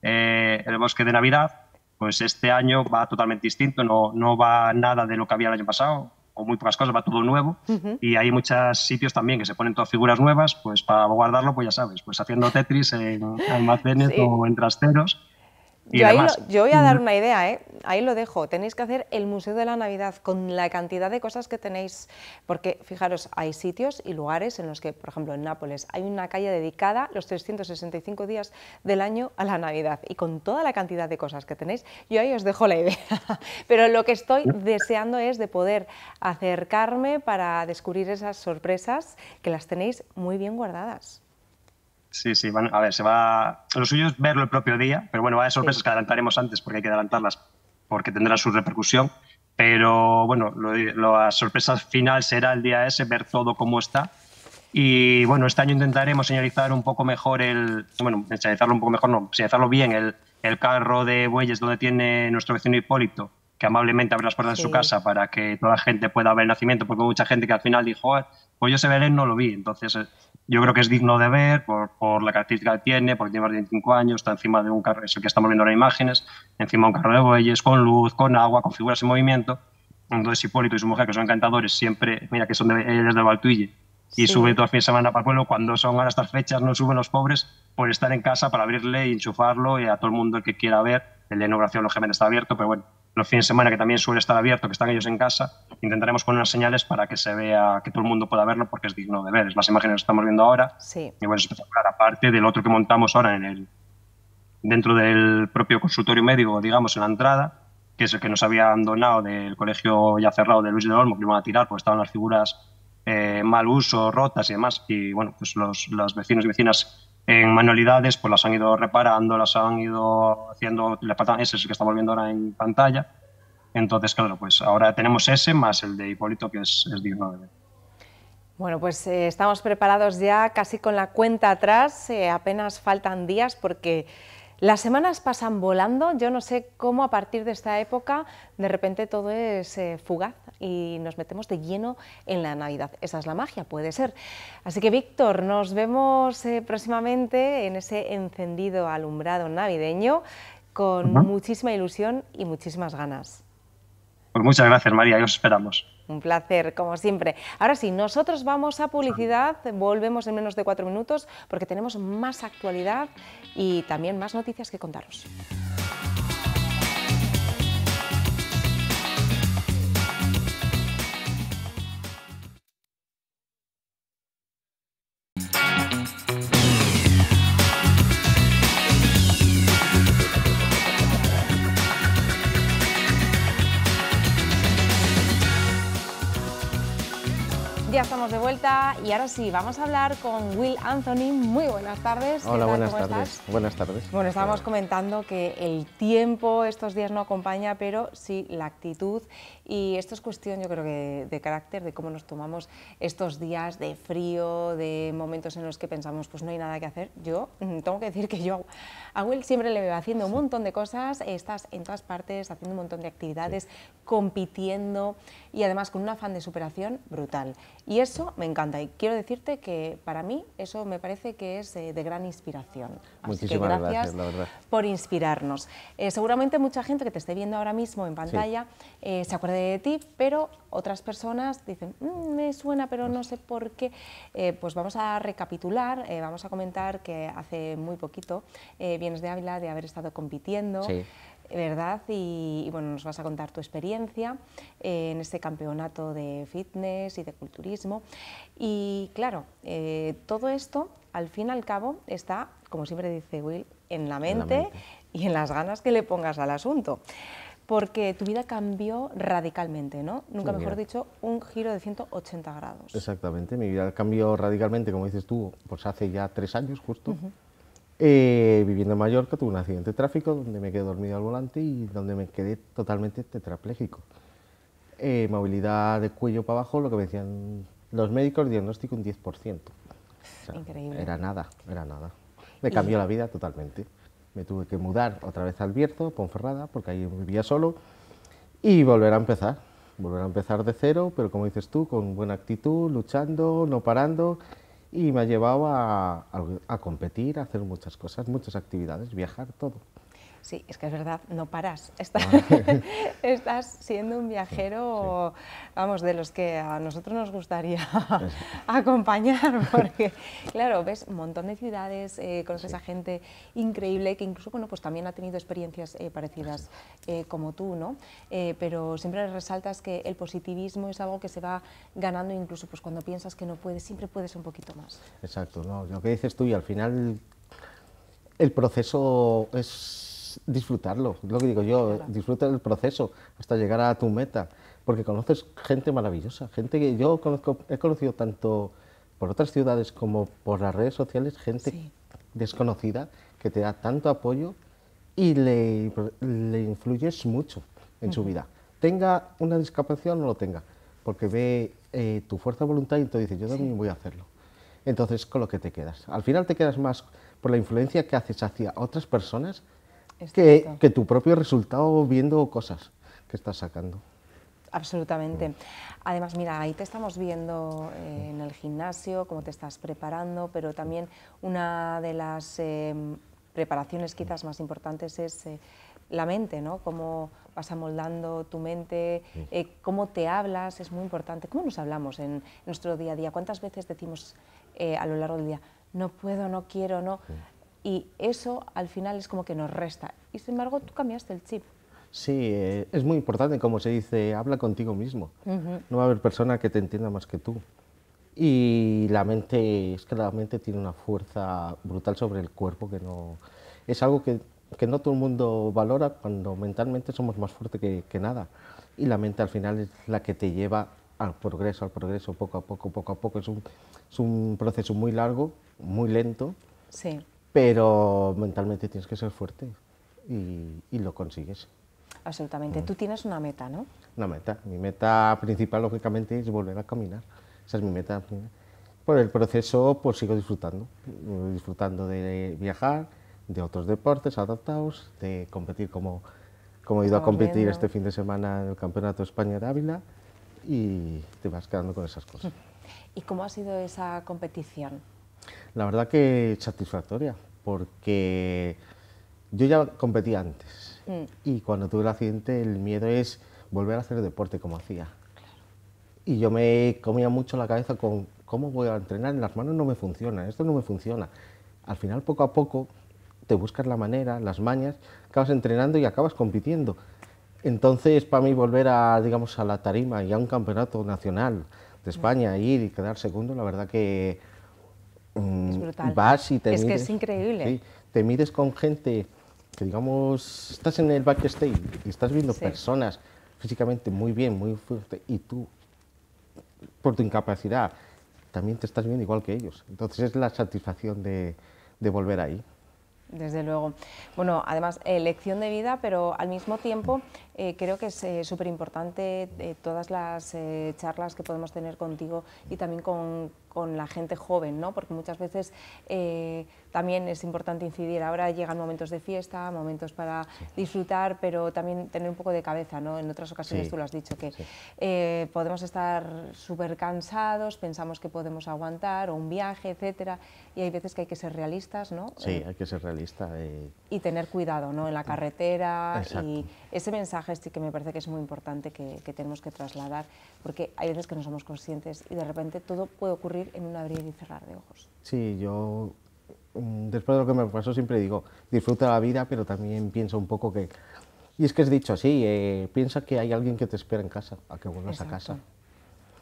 eh, el bosque de Navidad, pues este año va totalmente distinto, no, no va nada de lo que había el año pasado o muy pocas cosas, va todo nuevo. Y hay muchos sitios también que se ponen todas figuras nuevas, pues para guardarlo, pues ya sabes, pues haciendo Tetris en almacenes o en trasteros yo, voy a dar una idea, ¿eh? ahí lo dejo. Tenéis que hacer el Museo de la Navidad con la cantidad de cosas que tenéis, porque fijaros, hay sitios y lugares en los que, por ejemplo, en Nápoles hay una calle dedicada los 365 días del año a la Navidad y con toda la cantidad de cosas que tenéis, yo ahí os dejo la idea. Pero lo que estoy deseando es de poder acercarme para descubrir esas sorpresas que las tenéis muy bien guardadas. Sí, sí, a ver, se va. Lo suyo es verlo el propio día, pero bueno, hay sorpresas que adelantaremos antes porque hay que adelantarlas porque tendrá su repercusión. Pero bueno, la sorpresa final será el día ese, ver todo cómo está. Y bueno, este año intentaremos señalizar un poco mejor el. Bueno, señalizarlo un poco mejor, no, señalizarlo bien el, carro de bueyes donde tiene nuestro vecino Hipólito, que amablemente abre las puertas de su casa para que toda la gente pueda ver el nacimiento, porque mucha gente que al final dijo, ah, pues yo ese Belén no lo vi. Entonces eh, yo creo que es digno de ver por, por la característica que tiene, porque tiene más de 25 años, está encima de un carro, eso que estamos viendo las imágenes, encima de un carro de bueyes, con luz, con agua, con figuras en movimiento. Entonces Hipólito y su mujer, que son encantadores, siempre, mira que son de, eh, de Valtuille, y suben todos los fines de semana para el pueblo, cuando son a estas fechas no suben los pobres por estar en casa para abrirle y enchufarlo y a todo el mundo el que quiera ver. El de inauguración lógicamente está abierto, pero bueno, los fines de semana que también suele estar abierto, que están ellos en casa, intentaremos poner unas señales para que se vea, que todo el mundo pueda verlo porque es digno de ver. Es las imágenes que estamos viendo ahora. Sí. Y bueno, es espectacular. Aparte del otro que montamos ahora en el, dentro del propio consultorio médico, digamos, en la entrada, que es el que nos había abandonado del colegio ya cerrado de Luis de Olmo, que lo iban a tirar porque estaban las figuras eh, mal uso, rotas y demás. Y bueno, pues los vecinos y vecinas en manualidades, pues las han ido reparando, las han ido haciendo, ese es el que estamos viendo ahora en pantalla. Entonces, claro, pues ahora tenemos ese más el de Hipólito, que es, es Bueno, pues eh, estamos preparados ya casi con la cuenta atrás, eh, apenas faltan días porque las semanas pasan volando, yo no sé cómo a partir de esta época de repente todo es eh, fugaz y nos metemos de lleno en la Navidad. Esa es la magia, puede ser. Así que Víctor, nos vemos eh, próximamente en ese encendido alumbrado navideño con muchísima ilusión y muchísimas ganas. Pues muchas gracias María, y os esperamos. Un placer, como siempre. Ahora sí, nosotros vamos a publicidad, volvemos en menos de cuatro minutos porque tenemos más actualidad y también más noticias que contaros. Ya estamos de vuelta y ahora sí, vamos a hablar con Will Anthony. Muy buenas tardes. Hola, buenas tardes. Buenas tardes. Bueno, estábamos comentando que el tiempo estos días no acompaña, pero sí la actitud y esto es cuestión, yo creo que, de, carácter, de cómo nos tomamos estos días de frío, de momentos en los que pensamos, pues no hay nada que hacer. Yo mm, tengo que decir que yo a Will siempre le veo haciendo un montón de cosas, estás en todas partes, haciendo un montón de actividades, compitiendo y además con un afán de superación brutal. Y eso me encanta y quiero decirte que para mí eso me parece que es eh, de gran inspiración. Muchísimas que gracias, por inspirarnos. Eh, seguramente mucha gente que te esté viendo ahora mismo en pantalla eh, se acuerda de ti, pero otras personas dicen, mm, me suena, pero no sé por qué. Eh, pues vamos a recapitular, eh, vamos a comentar que hace muy poquito eh, vienes de Ávila de haber estado compitiendo. ¿Verdad? Y, bueno, nos vas a contar tu experiencia en este campeonato de fitness y de culturismo. Y claro, todo esto, al fin y al cabo, está, como siempre dice Will, en la mente. y en las ganas que le pongas al asunto porque tu vida cambió radicalmente, ¿no? Nunca mejor dicho, un giro de 180 grados. Exactamente, mi vida cambió radicalmente, como dices tú, pues hace ya tres años justo. Eh, viviendo en Mallorca tuve un accidente de tráfico donde me quedé dormido al volante y donde me quedé totalmente tetrapléjico. Eh, movilidad de cuello para abajo, lo que me decían los médicos, diagnóstico un 10%. Increíble. Era nada, era nada. Me cambió la vida totalmente me tuve que mudar otra vez al Bierzo, Ponferrada, porque ahí vivía solo, y volver a empezar, volver a empezar de cero, pero como dices tú, con buena actitud, luchando, no parando, y me ha llevado a, a competir, a hacer muchas cosas, muchas actividades, viajar, todo. Sí, es que es verdad, no paras. Estás, siendo un viajero, vamos, de los que a nosotros nos gustaría acompañar, porque, claro, ves un montón de ciudades, eh, conoces a gente increíble que incluso, bueno, pues también ha tenido experiencias eh, parecidas eh, como tú, ¿no? pero siempre resaltas que el positivismo es algo que se va ganando incluso pues cuando piensas que no puedes, siempre puedes un poquito más. Exacto, ¿no? lo que dices tú y al final el proceso es disfrutarlo, lo que digo yo, disfrutar disfruta el proceso hasta llegar a tu meta, porque conoces gente maravillosa, gente que yo he conocido tanto por otras ciudades como por las redes sociales, gente desconocida que te da tanto apoyo y le, influyes mucho en su vida. Tenga una discapacidad o no lo tenga, porque ve eh, tu fuerza de voluntad y te dice, yo también voy a hacerlo. Entonces, con lo que te quedas. Al final te quedas más por la influencia que haces hacia otras personas que, tu propio resultado viendo cosas que estás sacando. Absolutamente. Mm. Además, mira, ahí te estamos viendo eh, en el gimnasio, cómo te estás preparando, pero también una de las eh, preparaciones quizás más importantes es eh, la mente, ¿no? Cómo vas amoldando tu mente, cómo te hablas, es muy importante. ¿Cómo nos hablamos en nuestro día a día? ¿Cuántas veces decimos a lo largo del día, no puedo, no quiero, no? y eso al final es como que nos resta. Y sin embargo, tú cambiaste el chip. Sí, eh, es muy importante, como se dice, habla contigo mismo. No va a haber persona que te entienda más que tú. Y la mente, es que la mente tiene una fuerza brutal sobre el cuerpo que no... Es algo que, que no todo el mundo valora cuando mentalmente somos más fuertes que, que nada. Y la mente al final es la que te lleva al progreso, al progreso, poco a poco, poco a poco. Es un, es un proceso muy largo, muy lento, sí pero mentalmente tienes que ser fuerte y, lo consigues. Absolutamente. Mm. Tú tienes una meta, ¿no? Una meta. Mi meta principal, lógicamente, es volver a caminar. Esa es mi meta. Por el proceso, pues sigo disfrutando. Disfrutando de viajar, de otros deportes adaptados, de competir como, como he ido a competir este fin de semana en el Campeonato España de Ávila y te vas quedando con esas cosas. ¿Y cómo ha sido esa competición? La verdad que satisfactoria, porque yo ya competí antes mm. y cuando tuve el accidente el miedo es volver a hacer deporte como hacía. Y yo me comía mucho la cabeza con cómo voy a entrenar, en las manos no me funciona, esto no me funciona. Al final poco a poco te buscas la manera, las mañas, acabas entrenando y acabas compitiendo. Entonces, para mí volver a, digamos, a la tarima y a un campeonato nacional de mm. España, ir y quedar segundo, la verdad que es brutal. es que es increíble. te mides con gente que, digamos, estás en el backstage y estás viendo personas físicamente muy bien, muy fuerte, y tú, por tu incapacidad, también te estás viendo igual que ellos. Entonces es la satisfacción de, volver ahí. Desde luego. Bueno, además, eh, lección de vida, pero al mismo tiempo eh, creo que es eh, súper importante eh, todas las charlas que podemos tener contigo y también con con la gente joven, ¿no? porque muchas veces eh, también es importante incidir. Ahora llegan momentos de fiesta, momentos para disfrutar, pero también tener un poco de cabeza. ¿no? En otras ocasiones tú lo has dicho, que eh, podemos estar súper cansados, pensamos que podemos aguantar, o un viaje, etcétera, y hay veces que hay que ser realistas. ¿no? Sí, eh, hay que ser realista. Y tener cuidado ¿no? en la mm. carretera y ese mensaje sí que me parece que es muy importante que, tenemos que trasladar, porque hay veces que no somos conscientes y de repente todo puede ocurrir en un abrir y cerrar de ojos. Sí, yo mm, después de lo que me pasó siempre digo, disfruta la vida, pero también pienso un poco que... Y es que es dicho así, eh, piensa que hay alguien que te espera en casa, a que vuelvas a casa.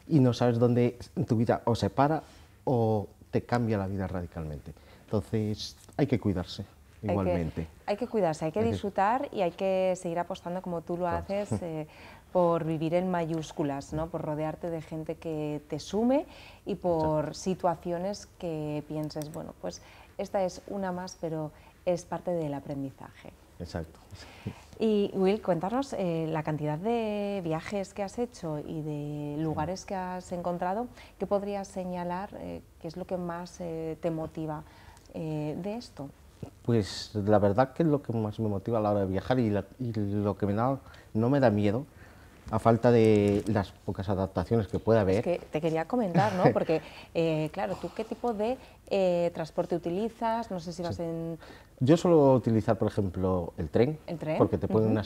Y no sabes dónde tu vida o se para o te cambia la vida radicalmente. Entonces hay que cuidarse. Igualmente. Hay que, cuidarse, hay que disfrutar y hay que seguir apostando como tú lo haces. Eh, por vivir en mayúsculas, por rodearte de gente que te sume y por situaciones que pienses, bueno, pues esta es una más, pero es parte del aprendizaje. Exacto. Y Will, cuéntanos eh, la cantidad de viajes que has hecho y de lugares que has encontrado, ¿qué podrías señalar eh, qué es lo que más te motiva de esto? Pues la verdad que es lo que más me motiva a la hora de viajar y, lo que me da, no me da miedo, a falta de las pocas adaptaciones que pueda haber. te quería comentar, ¿no? Porque, eh, claro, ¿tú qué tipo de eh, transporte utilizas? No sé si vas en... Yo suelo utilizar, por ejemplo, el tren. Porque te ponen,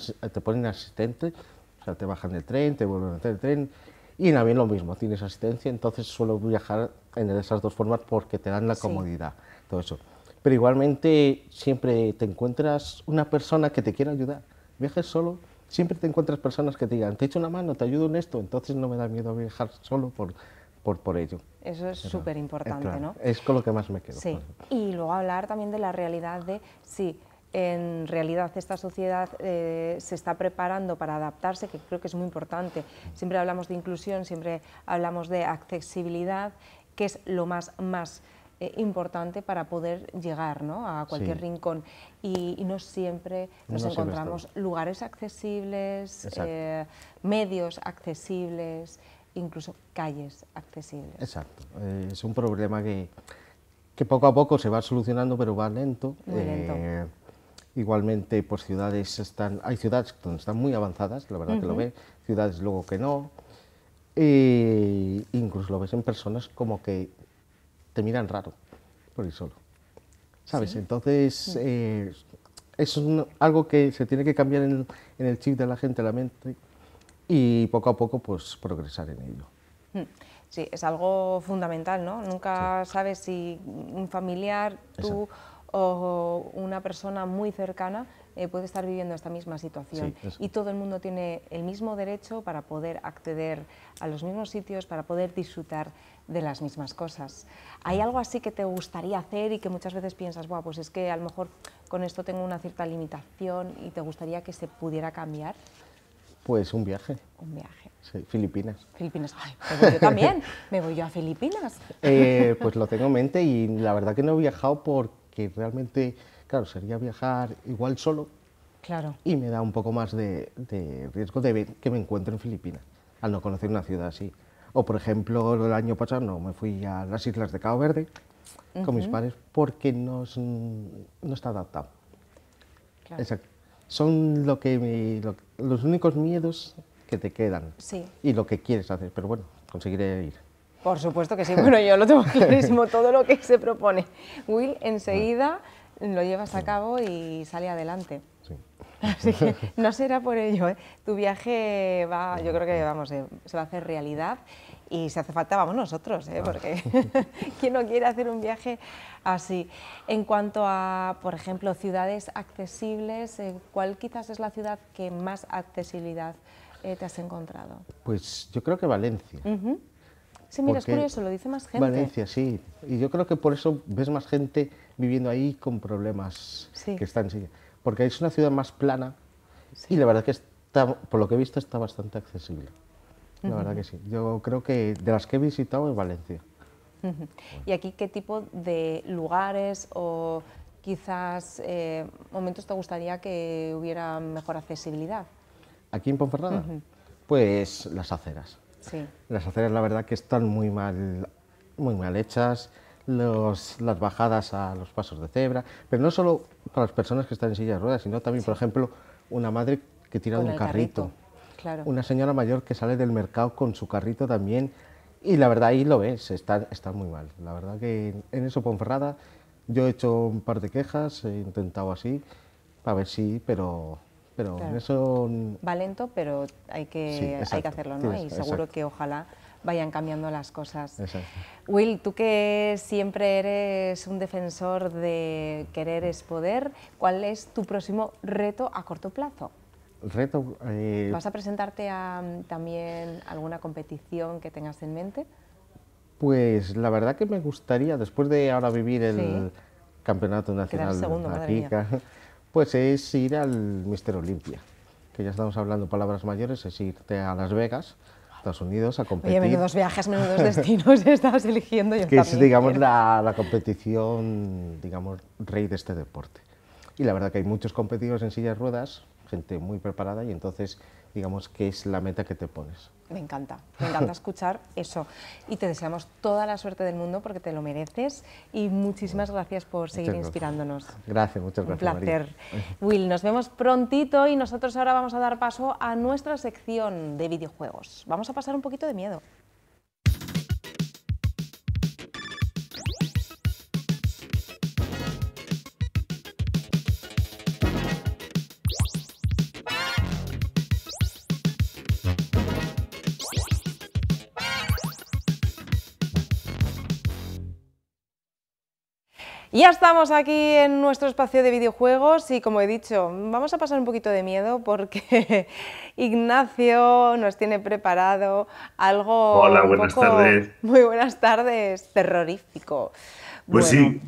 asistente, o sea, te bajan del tren, te vuelven a hacer el tren. Y también lo mismo, tienes asistencia, entonces suelo viajar en esas dos formas porque te dan la comodidad, todo eso pero igualmente siempre te encuentras una persona que te quiere ayudar. Viajes solo, siempre te encuentras personas que te digan, te echo una mano, te ayudo en esto, entonces no me da miedo viajar solo por, por, ello. Eso es súper importante, ¿no? Es con lo que más me quedo. Sí, y luego hablar también de la realidad de si en realidad esta sociedad eh, se está preparando para adaptarse, que creo que es muy importante. Siempre hablamos de inclusión, siempre hablamos de accesibilidad, que es lo más más eh, importante para poder llegar ¿no? a cualquier rincón. Y, no siempre nos encontramos lugares accesibles, eh, medios accesibles, incluso calles accesibles. Exacto. Eh, es un problema que, poco a poco se va solucionando, pero va lento. Igualmente, pues ciudades están, hay ciudades donde están muy avanzadas, la verdad que lo ve, ciudades luego que no, e incluso lo ves en personas como que te miran raro por ir solo. ¿Sabes? Entonces, eh, es algo que se tiene que cambiar en, el chip de la gente, la mente, y poco a poco pues progresar en ello. Hmm. Sí, es algo fundamental, ¿no? Nunca sabes si un familiar, tú o una persona muy cercana eh, puede estar viviendo esta misma situación. y todo el mundo tiene el mismo derecho para poder acceder a los mismos sitios, para poder disfrutar de las mismas cosas. ¿Hay algo así que te gustaría hacer y que muchas veces piensas, Buah, pues es que a lo mejor con esto tengo una cierta limitación y te gustaría que se pudiera cambiar? Pues un viaje. Un viaje. Sí, Filipinas. Filipinas, ay, pues yo también, me voy yo a Filipinas. Eh, pues lo tengo en mente y la verdad que no he viajado porque realmente, claro, sería viajar igual solo. Claro. Y me da un poco más de, de riesgo de ver que me encuentro en Filipinas, al no conocer una ciudad así. O por ejemplo, el año pasado me fui a las islas de Cabo Verde con mis padres porque no está adaptado. Son lo que los únicos miedos que te quedan y lo que quieres hacer, pero bueno, conseguiré ir. Por supuesto que sí, bueno, yo lo tengo clarísimo, todo lo que se propone. Will, enseguida lo llevas a cabo y sale adelante. Sí. Así que no será por ello. ¿eh? Tu viaje va, yo creo que vamos, eh, se va a hacer realidad y si hace falta vamos nosotros, ¿eh? porque quién no quiere hacer un viaje así. En cuanto a, por ejemplo, ciudades accesibles, eh, ¿cuál quizás es la ciudad que más accesibilidad te has encontrado? Pues yo creo que Valencia. Sí, mira, es curioso, lo dice más gente. Valencia, sí. Y yo creo que por eso ves más gente viviendo ahí con problemas que están... Sí porque es una ciudad más plana y la verdad que por lo que he visto está bastante accesible. La verdad que sí. Yo creo que de las que he visitado es Valencia. ¿Y aquí qué tipo de lugares o quizás eh, momentos te gustaría que hubiera mejor accesibilidad? ¿Aquí en Ponferrada? Pues las aceras. Las aceras la verdad que están muy muy mal hechas las bajadas a los pasos de cebra, pero no solo para las personas que están en silla de ruedas, sino también, por ejemplo, una madre que tira de un carrito, Claro. una señora mayor que sale del mercado con su carrito también, y la verdad ahí lo ves, está, muy mal. La verdad que en eso Ponferrada yo he hecho un par de quejas, he intentado así, a ver si, pero pero eso... Va lento, pero hay que, hay que hacerlo, ¿no? y seguro que ojalá vayan cambiando las cosas. Will, tú que siempre eres un defensor de querer es poder, ¿cuál es tu próximo reto a corto plazo? Reto, eh, ¿Vas a presentarte a, mm, también alguna competición que tengas en mente? Pues la verdad que me gustaría, después de ahora vivir el Campeonato Nacional segundo, pues es ir al Mister Olimpia, que ya estamos hablando palabras mayores, es irte a Las Vegas, Estados Unidos a competir. Oye, dos viajes, dos destinos Estabas eligiendo. que es, digamos, la, la, competición, digamos, rey de este deporte. Y la verdad que hay muchos competidores en sillas ruedas, gente muy preparada, y entonces digamos que es la meta que te pones. Me encanta, me encanta escuchar eso. Y te deseamos toda la suerte del mundo porque te lo mereces y muchísimas gracias por seguir inspirándonos. Gracias. muchas gracias. Un placer. Will, nos vemos prontito y nosotros ahora vamos a dar paso a nuestra sección de videojuegos. Vamos a pasar un poquito de miedo. Ya estamos aquí en nuestro espacio de videojuegos y como he dicho, vamos a pasar un poquito de miedo porque Ignacio nos tiene preparado algo Hola, buenas tardes. muy buenas tardes, terrorífico. Pues sí,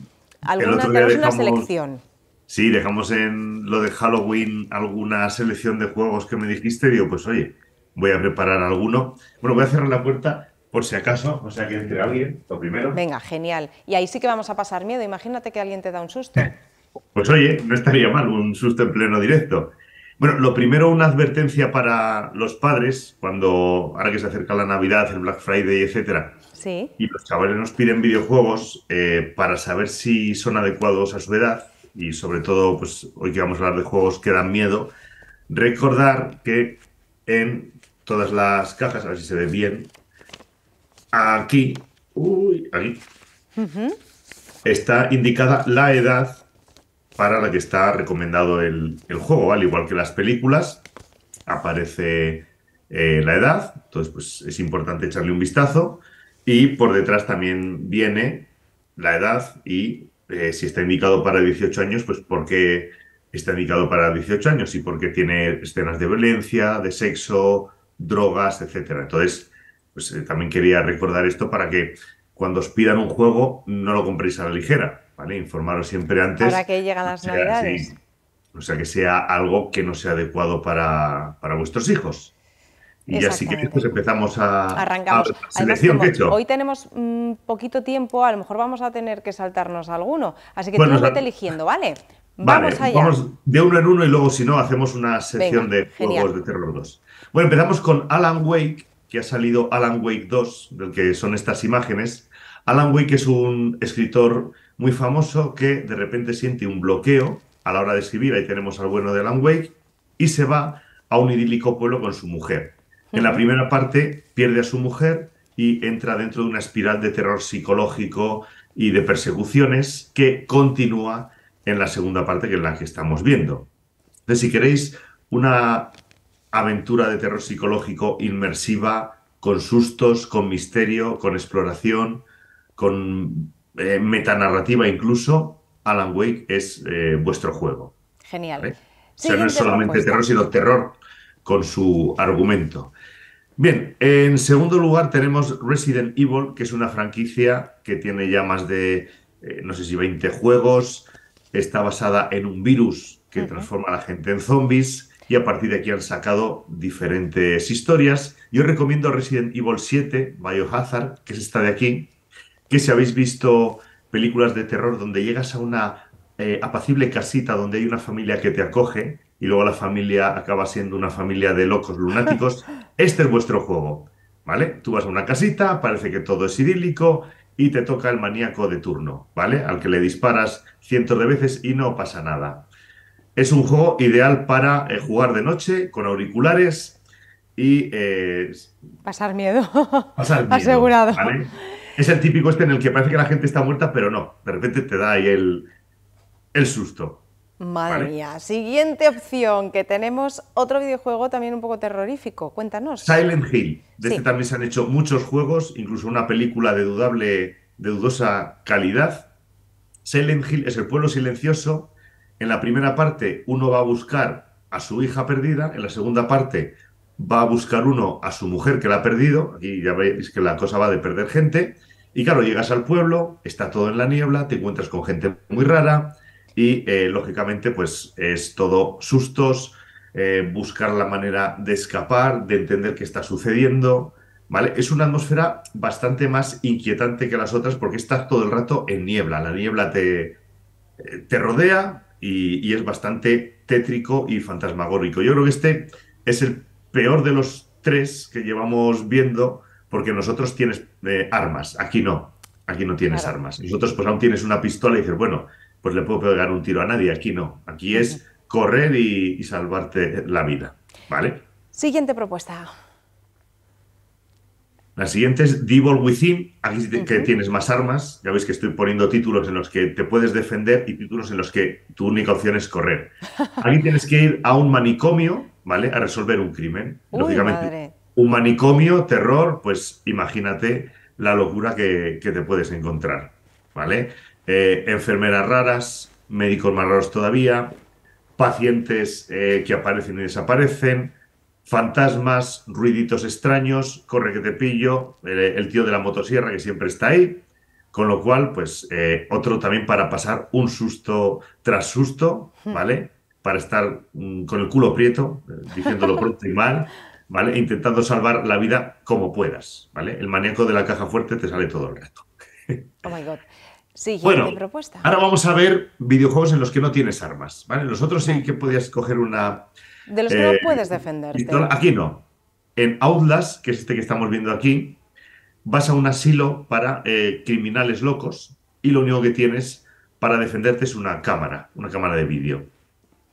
alguna, una selección. Sí, dejamos en lo de Halloween alguna selección de juegos que me dijiste y digo, pues oye, voy a preparar alguno. Bueno, voy a cerrar la puerta por si acaso, o sea que entre alguien, lo primero. Venga, genial. Y ahí sí que vamos a pasar miedo. Imagínate que alguien te da un susto. Pues oye, no estaría mal un susto en pleno directo. Bueno, lo primero, una advertencia para los padres, cuando ahora que se acerca la Navidad, el Black Friday, etc. sí. y los chavales nos piden videojuegos eh, para saber si son adecuados a su edad, y sobre todo, pues hoy que vamos a hablar de juegos que dan miedo, recordar que en todas las cajas, a ver si se ve bien, aquí, está indicada la edad para la que está recomendado el, juego, al igual que las películas, aparece eh, la edad, entonces pues es importante echarle un vistazo y por detrás también viene la edad y eh, si está indicado para 18 años, pues por qué está indicado para 18 años y porque tiene escenas de violencia, de sexo, drogas, etcétera. Entonces, pues, eh, también quería recordar esto para que cuando os pidan un juego no lo compréis a la ligera, ¿vale? Informaros siempre antes. Para que llegan las o sea, que sea algo que no sea adecuado para, vuestros hijos. Y así que pues empezamos a, Arrancamos. Hoy tenemos un mm, poquito tiempo, a lo mejor vamos a tener que saltarnos alguno. Así que tú eligiendo, ¿vale? vamos, allá. vamos de uno en uno y luego, si no, hacemos una sección de juegos de terror 2. Bueno, empezamos con Alan Wake, que ha salido Alan Wake 2, del que son estas imágenes. Alan Wake es un escritor muy famoso que de repente siente un bloqueo a la hora de escribir, ahí tenemos al bueno de Alan Wake, y se va a un idílico pueblo con su mujer. En la primera parte pierde a su mujer y entra dentro de una espiral de terror psicológico y de persecuciones que continúa en la segunda parte que es la que estamos viendo. Entonces, si queréis una aventura de terror psicológico inmersiva, con sustos, con misterio, con exploración, con eh, metanarrativa incluso, Alan Wake es eh, vuestro juego. Genial. O sea, no es solamente terror, sino terror con su argumento. Bien, en segundo lugar tenemos Resident Evil, que es una franquicia que tiene ya más de, eh, no sé si 20 juegos, está basada en un virus que transforma a la gente en zombies y a partir de aquí han sacado diferentes historias. Yo recomiendo Resident Evil 7, Biohazard, que es esta de aquí, que si habéis visto películas de terror donde llegas a una eh, apacible casita donde hay una familia que te acoge y luego la familia acaba siendo una familia de locos lunáticos, este es vuestro juego. ¿Vale? Tú vas a una casita, parece que todo es idílico, y te toca el maníaco de turno, ¿vale? Al que le disparas cientos de veces y no pasa nada. Es un juego ideal para eh, jugar de noche con auriculares y... Eh, pasar miedo. Pasar miedo. Asegurado. Es el típico este en el que parece que la gente está muerta, pero no. De repente te da ahí el, susto. Madre mía. Siguiente opción, que tenemos otro videojuego también un poco terrorífico. Cuéntanos. Silent Hill. De este también se han hecho muchos juegos, incluso una película de de dudosa calidad. Silent Hill es el pueblo silencioso en la primera parte uno va a buscar a su hija perdida, en la segunda parte va a buscar uno a su mujer que la ha perdido, aquí ya veis que la cosa va de perder gente, y claro, llegas al pueblo, está todo en la niebla, te encuentras con gente muy rara y eh, lógicamente pues es todo sustos, eh, buscar la manera de escapar, de entender qué está sucediendo, ¿vale? Es una atmósfera bastante más inquietante que las otras porque estás todo el rato en niebla, la niebla te, eh, te rodea, y, es bastante tétrico y fantasmagórico. Yo creo que este es el peor de los tres que llevamos viendo, porque nosotros tienes eh, armas, aquí no, aquí no tienes armas. Nosotros pues aún tienes una pistola y dices, bueno, pues le puedo pegar un tiro a nadie, aquí no, aquí es correr y salvarte la vida, ¿vale? Siguiente propuesta. La siguiente es Devil Within, aquí que tienes más armas, ya veis que estoy poniendo títulos en los que te puedes defender y títulos en los que tu única opción es correr. Aquí tienes que ir a un manicomio, ¿vale? A resolver un crimen. Lógicamente, un manicomio, terror, pues imagínate la locura que, te puedes encontrar, ¿vale? Eh, enfermeras raras, médicos más raros todavía, pacientes eh, que aparecen y desaparecen, fantasmas, ruiditos extraños, corre que te pillo, el, tío de la motosierra que siempre está ahí, con lo cual, pues eh, otro también para pasar un susto tras susto, hmm. ¿vale? Para estar mm, con el culo prieto, eh, diciéndolo pronto y mal, ¿vale? Intentando salvar la vida como puedas, ¿vale? El maníaco de la caja fuerte te sale todo el rato. oh my God. Siguiente bueno, propuesta. Ahora vamos a ver videojuegos en los que no tienes armas, ¿vale? Nosotros sí que podías coger una de los que no eh, puedes defenderte. Aquí no. En Outlast, que es este que estamos viendo aquí, vas a un asilo para eh, criminales locos y lo único que tienes para defenderte es una cámara, una cámara de vídeo.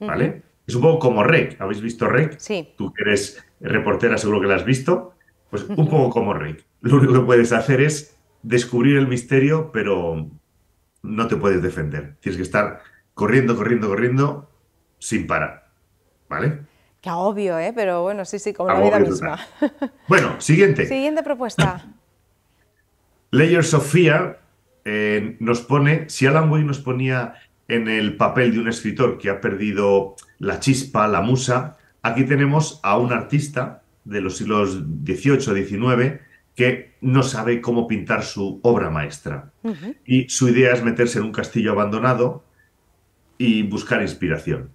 ¿Vale? Es un poco como Rec. ¿Habéis visto Rec? Sí. Tú que eres reportera, seguro que la has visto. Pues un poco como Rick. Lo único que puedes hacer es descubrir el misterio, pero no te puedes defender. Tienes que estar corriendo, corriendo, corriendo sin parar. ¿Vale? Que obvio, ¿eh? Pero bueno, sí, sí, como la vida misma. Bueno, siguiente. Siguiente propuesta. Layers of eh, nos pone, si Alan Wake nos ponía en el papel de un escritor que ha perdido la chispa, la musa, aquí tenemos a un artista de los siglos XVIII, XIX, que no sabe cómo pintar su obra maestra. Y su idea es meterse en un castillo abandonado y buscar inspiración.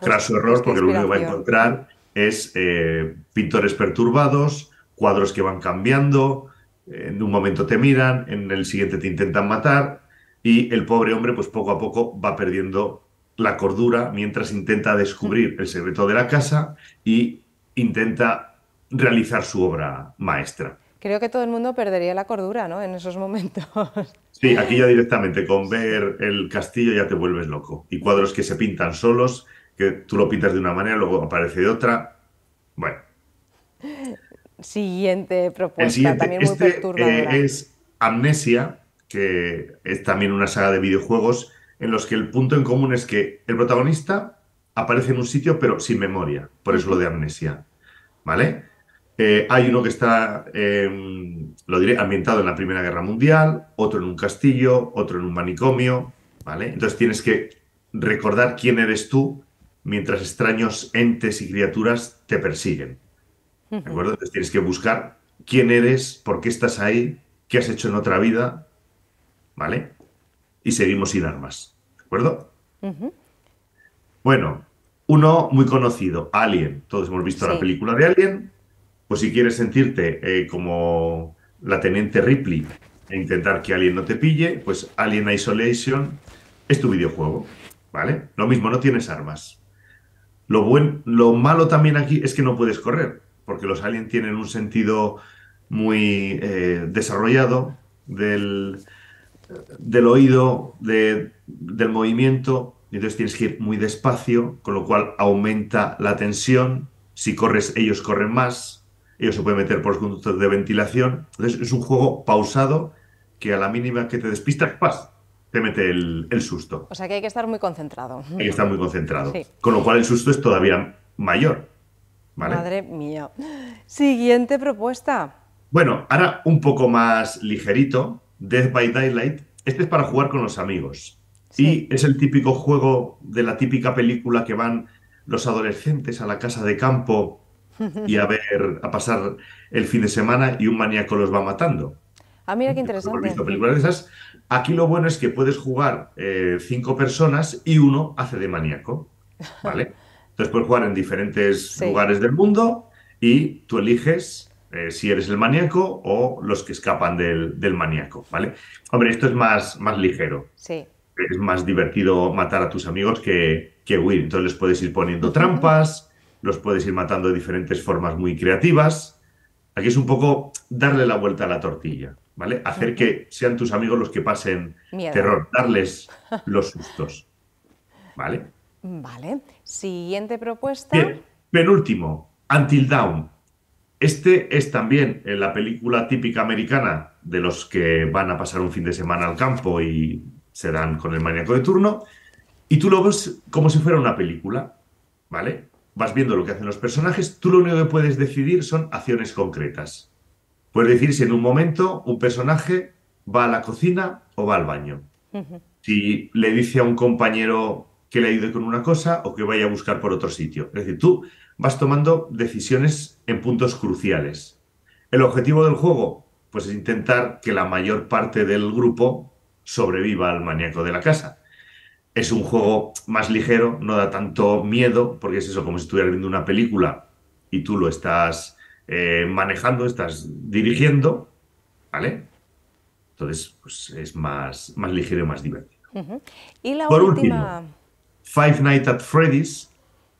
Tras su error, porque lo único que va a encontrar es eh, pintores perturbados, cuadros que van cambiando, en un momento te miran, en el siguiente te intentan matar, y el pobre hombre, pues poco a poco va perdiendo la cordura mientras intenta descubrir el secreto de la casa y intenta realizar su obra maestra creo que todo el mundo perdería la cordura, ¿no? En esos momentos. Sí, aquí ya directamente, con ver el castillo ya te vuelves loco. Y cuadros que se pintan solos, que tú lo pintas de una manera, luego aparece de otra. Bueno. Siguiente propuesta, también muy este, perturbadora. Eh, es Amnesia, que es también una saga de videojuegos en los que el punto en común es que el protagonista aparece en un sitio pero sin memoria, por eso lo de amnesia, ¿vale? Eh, hay uno que está, em, lo diré, ambientado en la Primera Guerra Mundial, otro en un castillo, otro en un manicomio, ¿vale? Entonces tienes que recordar quién eres tú mientras extraños entes y criaturas te persiguen. ¿De acuerdo? Entonces tienes que buscar quién eres, por qué estás ahí, qué has hecho en otra vida, ¿vale? Y seguimos sin armas, ¿de acuerdo? Bueno, uno muy conocido, Alien. Todos hemos visto la película de Alien. Pues si quieres sentirte eh, como la teniente Ripley e intentar que alguien no te pille, pues Alien Isolation es tu videojuego, ¿vale? Lo mismo, no tienes armas. Lo, lo malo también aquí es que no puedes correr, porque los aliens tienen un sentido muy eh, desarrollado del, del oído, del movimiento, y entonces tienes que ir muy despacio, con lo cual aumenta la tensión. Si corres, ellos corren más ellos se puede meter por los conductos de ventilación. Entonces es un juego pausado que a la mínima que te despistas, ¡paz! te mete el, susto. O sea que hay que estar muy concentrado. Hay que estar muy concentrado. Con lo cual el susto es todavía mayor. Madre mía. Siguiente propuesta. Bueno, ahora un poco más ligerito, Death by Daylight. Este es para jugar con los amigos. Y es el típico juego de la típica película que van los adolescentes a la casa de campo y a ver, a pasar el fin de semana y un maníaco los va matando. Ah, mira qué interesante. películas esas. Aquí lo bueno es que puedes jugar eh, cinco personas y uno hace de maníaco, ¿vale? Entonces puedes jugar en diferentes lugares del mundo y tú eliges eh, si eres el maníaco o los que escapan del, maníaco, ¿vale? Hombre, esto es más, más ligero. Sí es más divertido matar a tus amigos que, que huir. Entonces les puedes ir poniendo trampas, los puedes ir matando de diferentes formas muy creativas. Aquí es un poco darle la vuelta a la tortilla, ¿vale? Hacer que sean tus amigos los que pasen terror, darles los sustos, ¿vale? Vale. Siguiente propuesta. Penúltimo, Until Down. Este es también eh, la película típica americana de los que van a pasar un fin de semana al campo y se dan con el maníaco de turno. Y tú lo ves como si fuera una película, ¿vale? vas viendo lo que hacen los personajes, tú lo único que puedes decidir son acciones concretas. Puedes decir si en un momento un personaje va a la cocina o va al baño. Si le dice a un compañero que le ayude con una cosa o que vaya a buscar por otro sitio. Es decir, tú vas tomando decisiones en puntos cruciales. El objetivo del juego, pues es intentar que la mayor parte del grupo sobreviva al maníaco de la casa. Es un juego más ligero, no da tanto miedo, porque es eso, como si estuvieras viendo una película y tú lo estás eh, manejando, estás dirigiendo, ¿vale? Entonces, pues es más, más ligero y más divertido. Y la Por última... último, Five Nights at Freddy's,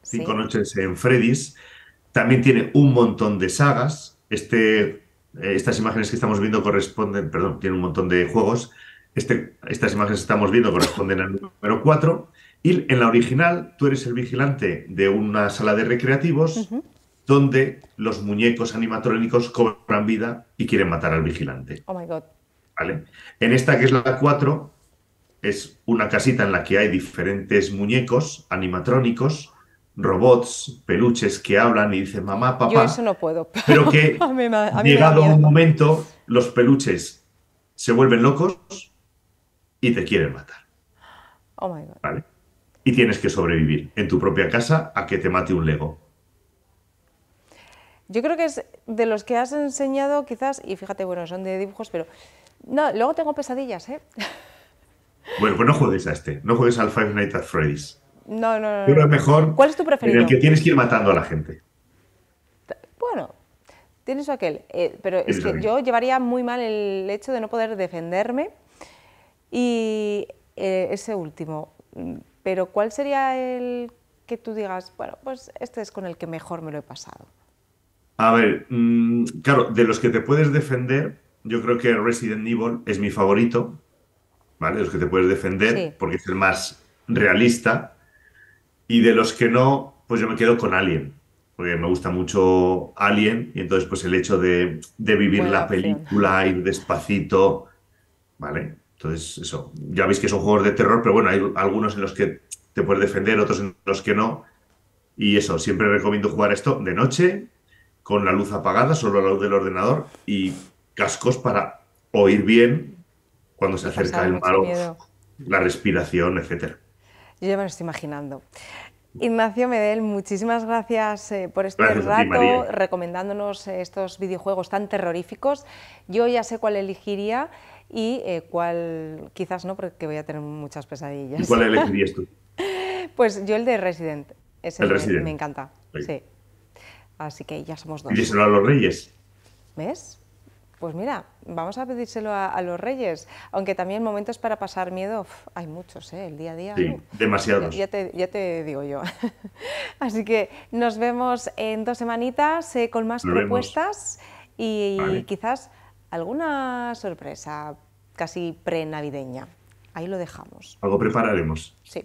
Cinco Noches en Freddy's, también tiene un montón de sagas. Este, eh, estas imágenes que estamos viendo corresponden, perdón, tiene un montón de juegos este, estas imágenes que estamos viendo corresponden al número 4. Y en la original, tú eres el vigilante de una sala de recreativos donde los muñecos animatrónicos cobran vida y quieren matar al vigilante. Oh en esta, que es la 4, es una casita en la que hay diferentes muñecos animatrónicos robots, peluches que hablan y dicen mamá, papá. no puedo. Pero, que llegado un momento los peluches se vuelven locos y te quieren matar. Oh my God. ¿Vale? Y tienes que sobrevivir en tu propia casa a que te mate un Lego. Yo creo que es de los que has enseñado quizás, y fíjate, bueno, son de dibujos, pero... No, luego tengo pesadillas, ¿eh? Bueno, pues no juegues a este, no juegues al Five Nights at Freddy's. No, no, no. mejor... ¿Cuál es tu preferido? En el que tienes que ir matando a la gente. Bueno, tienes aquel, eh, pero es que yo llevaría muy mal el hecho de no poder defenderme y eh, ese último, mm, pero ¿cuál sería el que tú digas, bueno, pues este es con el que mejor me lo he pasado? A ver, mm, claro, de los que te puedes defender, yo creo que Resident Evil es mi favorito, ¿vale? De los que te puedes defender, porque es el más realista. Y de los que no, pues yo me quedo con Alien, porque me gusta mucho Alien, y entonces pues el hecho de, vivir la película, ir despacito, ¿vale? Entonces, eso, ya veis que son juegos de terror, pero bueno, hay algunos en los que te puedes defender, otros en los que no. Y eso, siempre recomiendo jugar esto de noche, con la luz apagada, solo la luz del ordenador y cascos para oír bien cuando se acerca el malo, la respiración, etcétera. Yo ya me lo estoy imaginando. Ignacio Medel, muchísimas gracias eh, por este rato recomendándonos eh, estos videojuegos tan terroríficos. Yo ya sé cuál elegiría y eh, cuál quizás no, porque voy a tener muchas pesadillas. cuál elegirías tú? pues yo el de Resident. Ese el me, Me encanta. Sí. Así que ya somos dos. Pedírselo a los reyes. ¿Ves? Pues mira, vamos a pedírselo a, los reyes, aunque también momentos para pasar miedo hay muchos, ¿eh? el día a día. Sí, demasiados. Ya, te, digo yo. Así que nos vemos en dos semanitas eh, con más propuestas y quizás alguna sorpresa casi pre-navideña. Ahí lo dejamos. Algo prepararemos. Sí.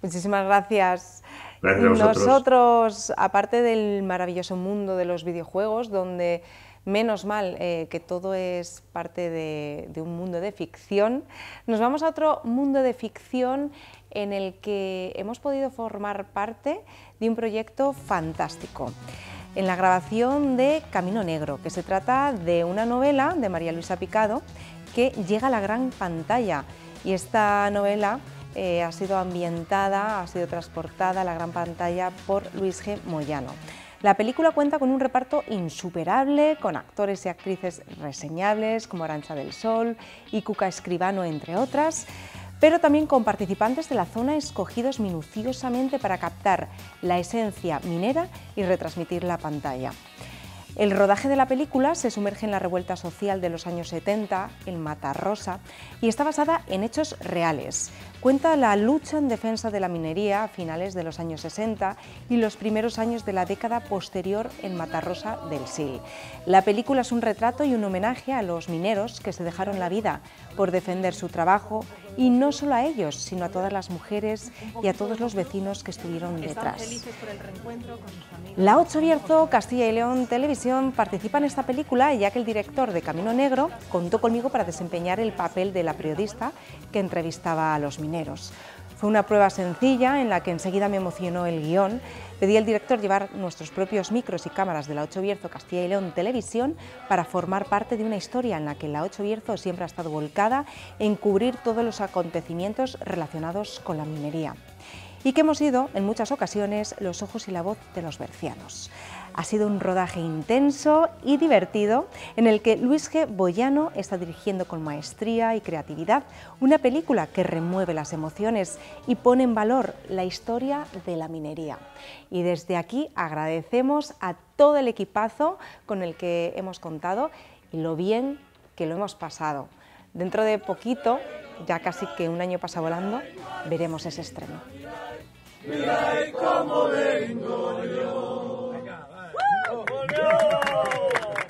Muchísimas gracias. Nosotros, aparte del maravilloso mundo de los videojuegos, donde menos mal eh, que todo es parte de, un mundo de ficción, nos vamos a otro mundo de ficción en el que hemos podido formar parte de un proyecto fantástico en la grabación de Camino Negro, que se trata de una novela de María Luisa Picado que llega a la gran pantalla. Y esta novela eh, ha sido ambientada, ha sido transportada a la gran pantalla por Luis G. Moyano. La película cuenta con un reparto insuperable, con actores y actrices reseñables como Arancha del Sol y Cuca Escribano, entre otras pero también con participantes de la zona escogidos minuciosamente para captar la esencia minera y retransmitir la pantalla. El rodaje de la película se sumerge en la revuelta social de los años 70, Mata Matarrosa, y está basada en hechos reales cuenta la lucha en defensa de la minería a finales de los años 60 y los primeros años de la década posterior en Matarrosa del Sil. La película es un retrato y un homenaje a los mineros que se dejaron la vida por defender su trabajo y no solo a ellos, sino a todas las mujeres y a todos los vecinos que estuvieron detrás. La 8 Bierzo, Castilla y León Televisión participa en esta película ya que el director de Camino Negro contó conmigo para desempeñar el papel de la periodista que entrevistaba a los mineros. Fue una prueba sencilla en la que enseguida me emocionó el guión. Pedí al director llevar nuestros propios micros y cámaras de la 8 Bierzo Castilla y León Televisión para formar parte de una historia en la que la 8 Bierzo siempre ha estado volcada en cubrir todos los acontecimientos relacionados con la minería y que hemos sido en muchas ocasiones los ojos y la voz de los bercianos. Ha sido un rodaje intenso y divertido en el que Luis G. Boyano está dirigiendo con maestría y creatividad una película que remueve las emociones y pone en valor la historia de la minería. Y desde aquí agradecemos a todo el equipazo con el que hemos contado y lo bien que lo hemos pasado. Dentro de poquito, ya casi que un año pasa volando, veremos ese estreno. 哦好亮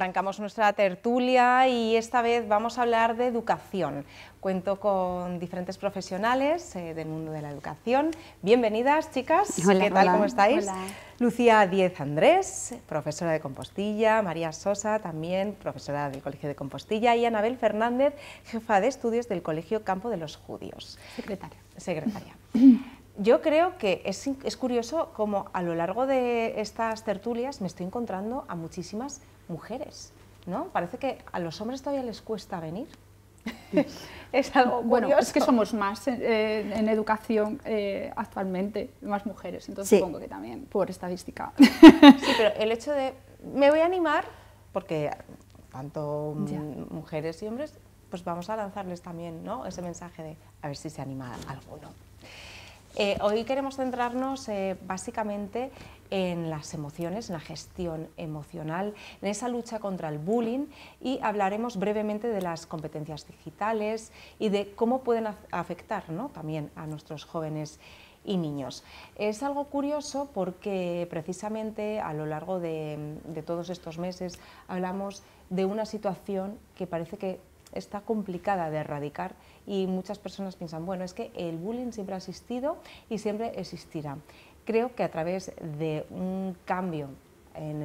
Arrancamos nuestra tertulia y esta vez vamos a hablar de educación. Cuento con diferentes profesionales eh, del mundo de la educación. Bienvenidas, chicas. ¿Qué tal? ¿Cómo estáis? Lucía Diez Andrés, profesora de Compostilla, María Sosa, también profesora del Colegio de Compostilla, y Anabel Fernández, jefa de estudios del Colegio Campo de los Judíos. Secretaria. Secretaria. yo creo que es, es curioso como a lo largo de estas tertulias me estoy encontrando a muchísimas mujeres, ¿no? Parece que a los hombres todavía les cuesta venir. es algo Bueno, es que somos más en educación eh, actualmente, más mujeres, entonces supongo que también, por estadística. sí, pero el hecho de, me voy a animar, porque tanto mujeres y hombres, pues vamos a lanzarles también ¿no? ese mensaje de a ver si se anima alguno. Eh, hoy queremos centrarnos eh, básicamente en las emociones, en la gestión emocional, en esa lucha contra el bullying y hablaremos brevemente de las competencias digitales y de cómo pueden afectar también a nuestros jóvenes y niños. Es algo curioso porque precisamente a lo largo de todos estos meses hablamos de una situación que parece que está complicada de erradicar y muchas personas piensan, bueno, es que el bullying siempre ha existido y siempre existirá. Creo que a través de un cambio en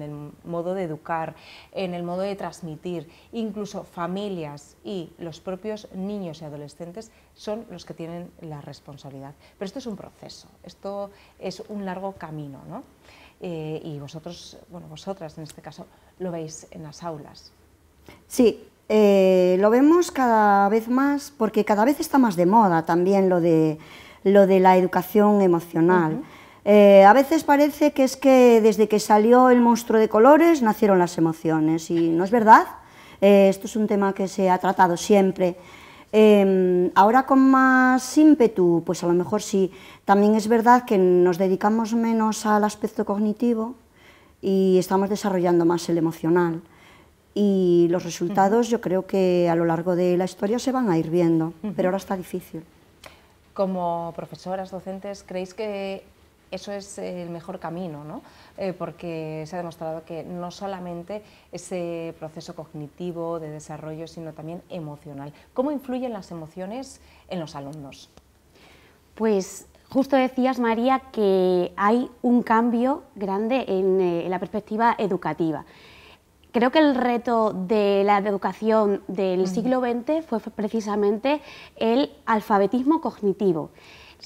el, modo de educar, en el modo de transmitir, incluso familias y los propios niños y adolescentes son los que tienen la responsabilidad. Pero esto es un proceso, esto es un largo camino, ¿no? Eh, y vosotros, bueno, vosotras en este caso, lo veis en las aulas. Sí, eh, lo vemos cada vez más porque cada vez está más de moda también lo de, lo de la educación emocional. Eh, a veces parece que es que desde que salió el monstruo de colores nacieron las emociones y no es verdad. Eh, esto es un tema que se ha tratado siempre. Em, ahora con más ímpetu, pues a lo mejor sí. También es verdad que nos dedicamos menos al aspecto cognitivo y estamos desarrollando más el emocional y los resultados yo creo que a lo largo de la historia se van a ir viendo, pero ahora está difícil. Como profesoras, docentes, ¿creéis que eso es el mejor camino, ¿no? Eh, porque se ha demostrado que no solamente ese proceso cognitivo de desarrollo, sino también emocional. ¿Cómo influyen las emociones en los alumnos? Pues justo decías, María, que hay un cambio grande en eh, la perspectiva educativa. Creo que el reto de la educación del siglo XX fue precisamente el alfabetismo cognitivo.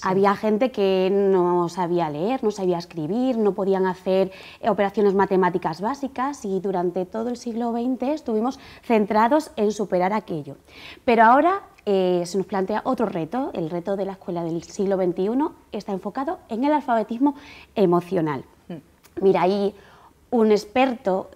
Había gente que no sabía leer, no sabía escribir, no podían hacer eh, operaciones matemáticas básicas y durante todo el siglo XX estuvimos centrados en superar aquello. Pero ahora eh, se nos plantea otro reto, el reto de la escuela del siglo XXI está enfocado en el alfabetismo emocional. Mm. Mira, ahí un experto,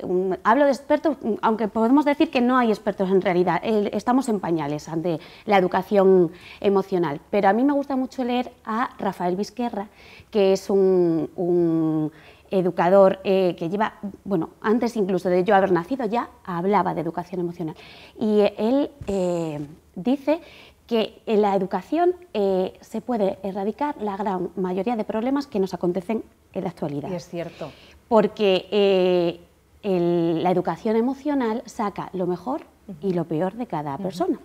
hablo de experto, aunque podemos decir que no hay expertos en realidad, estamos en pañales ante la educación emocional, pero a mí me gusta mucho leer a Rafael Vizquerra, que es un, educador eh, que lleva, bueno, antes incluso de yo haber nacido ya, hablaba de educación emocional. Y él eh, dice que en la educación eh, se puede erradicar la gran mayoría de problemas que nos acontecen en la actualidad. es cierto porque eh, la educación emocional saca lo mejor y lo peor de cada persona.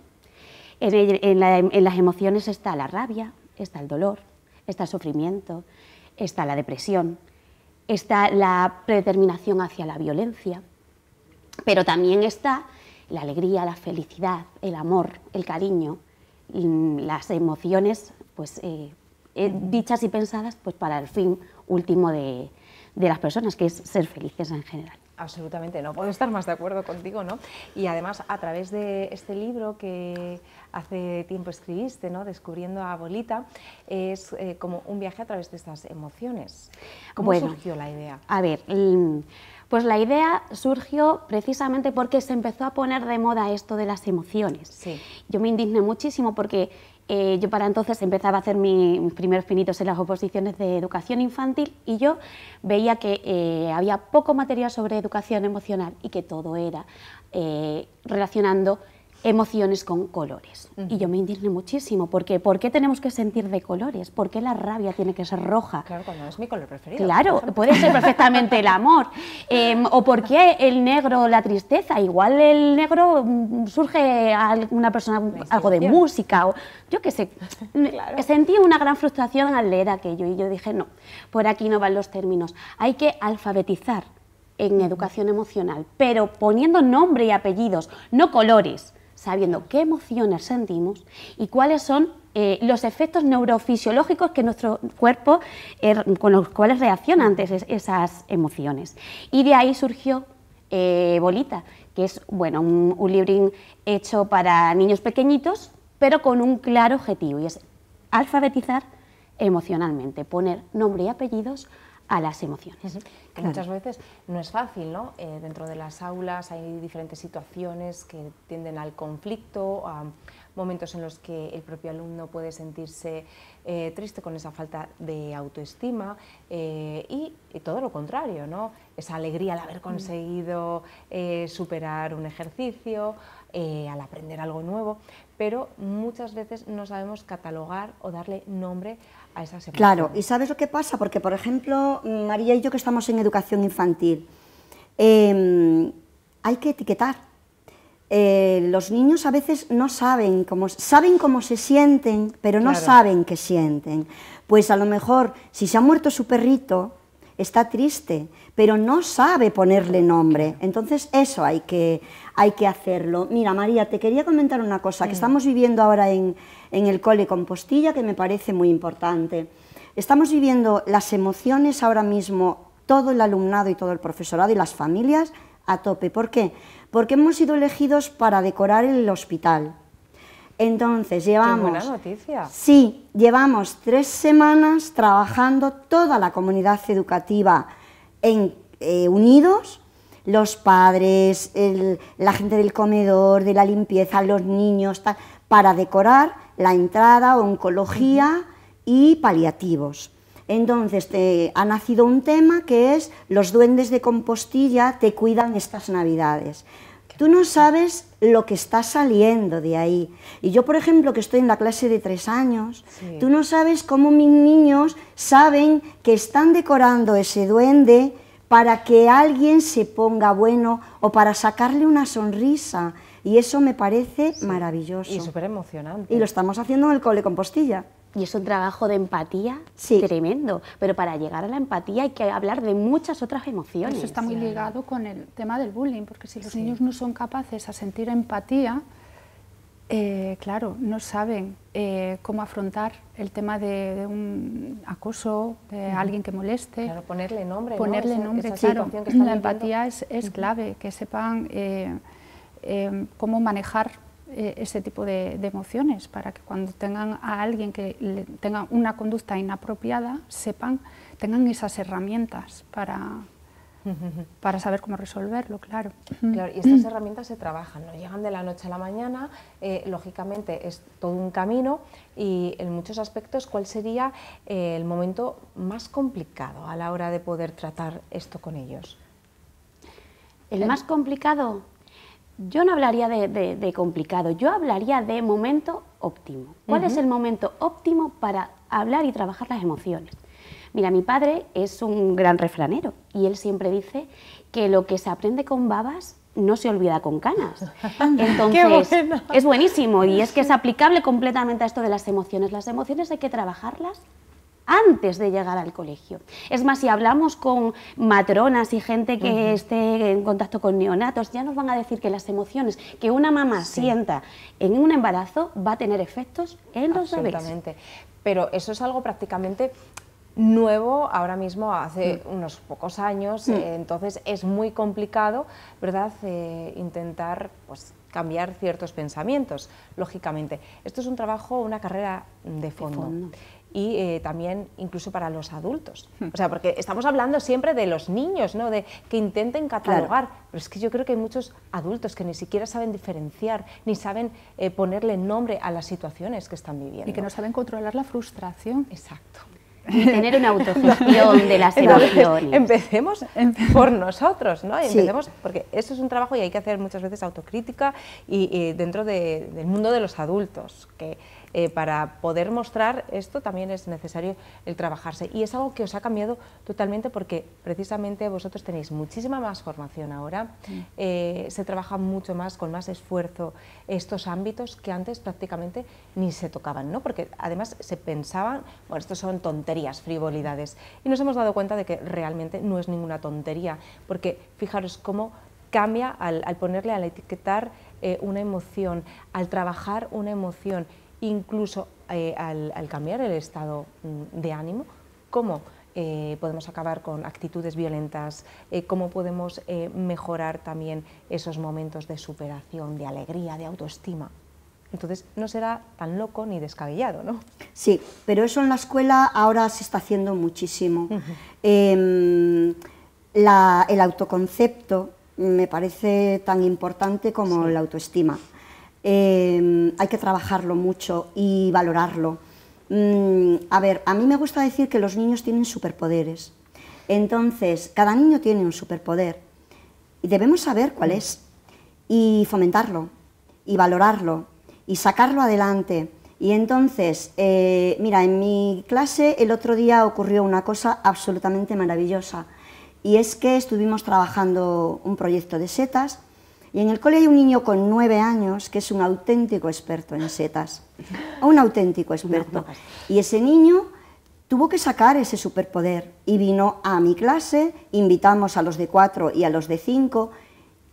En, las emociones está la rabia, está el dolor, está el sufrimiento, está la depresión, está la predeterminación hacia la violencia, pero también está la alegría, la felicidad, el amor, el cariño, mm, las emociones pues, eh, eh, dichas y pensadas pues, para el fin último de, de las personas, que es ser felices en general. Absolutamente, no puedo estar más de acuerdo contigo, ¿no? Y además, a través de este libro que hace tiempo escribiste, ¿no? Descubriendo a Abuelita, es eh, como un viaje a través de estas emociones. ¿Cómo surgió la idea? A ver, mm, pues la idea surgió precisamente porque se empezó a poner de moda esto de las emociones. Sí. Yo me indigné muchísimo porque eh, yo para entonces empezaba a hacer mis primeros pinitos en las oposiciones de educación infantil y yo veía que eh, había poco material sobre educación emocional y que todo era eh, relacionando emociones con colores. Y yo me indigné muchísimo, porque ¿por qué tenemos que sentir de colores? ¿Por qué la rabia tiene que ser roja? Claro, cuando es mi color preferido. Claro, puede ser perfectamente el amor. Em, ¿O por qué el negro, la tristeza? Igual el negro mm, surge a una persona, algo de música, o yo qué sé. Sentí una gran frustración al leer aquello y yo dije, no, por aquí no van los términos. Hay que alfabetizar en educación emocional, pero poniendo nombre y apellidos, no colores sabiendo qué emociones sentimos y cuáles son eh, los efectos neurofisiológicos que nuestro cuerpo, eh, con los cuales reacciona ante esas emociones. Y de ahí surgió eh, Bolita, que es bueno, un, un librín hecho para niños pequeñitos, pero con un claro objetivo, y es alfabetizar emocionalmente, poner nombre y apellidos a las emociones. Muchas veces no es fácil, ¿no? Eh, dentro de las aulas hay diferentes situaciones que tienden al conflicto, a momentos en los que el propio alumno puede sentirse eh, triste con esa falta de autoestima eh, y, todo lo contrario, ¿no? Esa alegría al haber mm. conseguido superar un ejercicio, al aprender algo nuevo, pero muchas veces no sabemos catalogar o darle nombre Claro, y ¿sabes lo que pasa? Porque, por ejemplo, María y yo que estamos en educación infantil, em, hay que etiquetar. Eh, los niños a veces no saben cómo, saben cómo se sienten, pero no saben qué sienten. Pues a lo mejor, si se ha muerto su perrito, está triste, pero no sabe ponerle nombre. Entonces eso hay que, hacerlo. Mira, María, te quería comentar una cosa que estamos viviendo ahora en, el cole Compostilla que me parece muy importante. Estamos viviendo las emociones ahora mismo, todo el alumnado y todo el profesorado y las familias a tope. ¿Por qué? Porque hemos sido elegidos para decorar el hospital. Entonces, llevamos... Qué Sí, llevamos tres semanas trabajando toda la comunidad educativa en, eh, unidos los padres, la gente del comedor, de la limpieza, los niños, para decorar la entrada, oncología y paliativos. Entonces ha nacido un tema que es los duendes de Compostilla te cuidan estas navidades. Tú no sabes lo que está saliendo de ahí. Y yo, por ejemplo, que estoy en la clase de tres años, tú no sabes cómo mis niños saben que están decorando ese duende para que alguien se ponga bueno o para sacarle una sonrisa. Y eso me parece maravilloso. Y súper emocionante. Y lo estamos haciendo en el cole compostilla. Y es un trabajo de empatía tremendo, pero para llegar a la empatía hay que hablar de muchas otras emociones. Eso está muy ligado con el tema del bullying, porque si los niños no son capaces a sentir empatía, eh, claro, no saben eh, cómo afrontar el tema de, un acoso, de alguien que moleste. Claro, ponerle nombre. Ponerle nombre, esa, claro. la empatía es, clave, que sepan eh, cómo manejar eh, ese tipo de, emociones, para que cuando tengan a alguien que tenga una conducta inapropiada, sepan, tengan esas herramientas para, para saber cómo resolverlo, claro. y estas herramientas se trabajan, no llegan de la noche a la mañana, eh, lógicamente es todo un camino y en muchos aspectos, ¿cuál sería eh, el momento más complicado a la hora de poder tratar esto con ellos? El más complicado, yo no hablaría de, complicado, yo hablaría de momento óptimo. ¿Cuál es el momento óptimo para hablar y trabajar las emociones? Mira, mi padre es un gran refranero y él siempre dice que lo que se aprende con babas no se olvida con canas. Entonces, es buenísimo y es que es aplicable completamente a esto de las emociones. Las emociones hay que trabajarlas antes de llegar al colegio. Es más, si hablamos con matronas y gente que esté en contacto con neonatos, ya nos van a decir que las emociones que una mamá sienta en un embarazo va a tener efectos en los bebés. Absolutamente. Pero eso es algo prácticamente nuevo ahora mismo, hace mm. unos pocos años, mm. entonces es muy complicado, ¿verdad?, eh, intentar pues, cambiar ciertos pensamientos, lógicamente. Esto es un trabajo, una carrera De fondo y eh, también incluso para los adultos. Hmm. O sea, porque estamos hablando siempre de los niños, ¿no? De que intenten catalogar, pero es que yo creo que hay muchos adultos que ni siquiera saben diferenciar, ni saben eh, ponerle nombre a las situaciones que están viviendo. Y que no saben controlar la frustración. Exacto. Y tener una autogestión de las emociones. Empecemos por nosotros, ¿no? Y empecemos, porque eso es un trabajo y hay que hacer muchas veces autocrítica y, eh, dentro del mundo de los adultos, que eh, para poder mostrar esto también es necesario el trabajarse. Y es algo que os ha cambiado totalmente porque precisamente vosotros tenéis muchísima más formación ahora, mm. eh, se trabaja mucho más, con más esfuerzo, estos ámbitos que antes prácticamente ni se tocaban, ¿no? Porque además se pensaban, bueno, esto son tonterías, frivolidades. Y nos hemos dado cuenta de que realmente no es ninguna tontería, porque fijaros cómo cambia al, ponerle, al etiquetar eh, una emoción, al trabajar una emoción incluso eh, al, cambiar el estado mm, de ánimo, cómo eh, podemos acabar con actitudes violentas, eh, cómo podemos mejorar también esos momentos de superación, de alegría, de autoestima. Entonces no será tan loco ni descabellado, ¿no? Sí, pero eso en la escuela ahora se está haciendo muchísimo. Em, el autoconcepto me parece tan importante como la autoestima. Em, hay que trabajarlo mucho y valorarlo. Mm, a ver, a mí me gusta decir que los niños tienen superpoderes. Entonces, cada niño tiene un superpoder y debemos saber cuál es y fomentarlo y valorarlo y sacarlo adelante. Y entonces, eh, mira, en mi clase el otro día ocurrió una cosa absolutamente maravillosa y es que estuvimos trabajando un proyecto de setas y en el cole hay un niño con nueve años que es un auténtico experto en setas, un auténtico experto. Y ese niño tuvo que sacar ese superpoder y vino a mi clase, invitamos a los de cuatro y a los de cinco,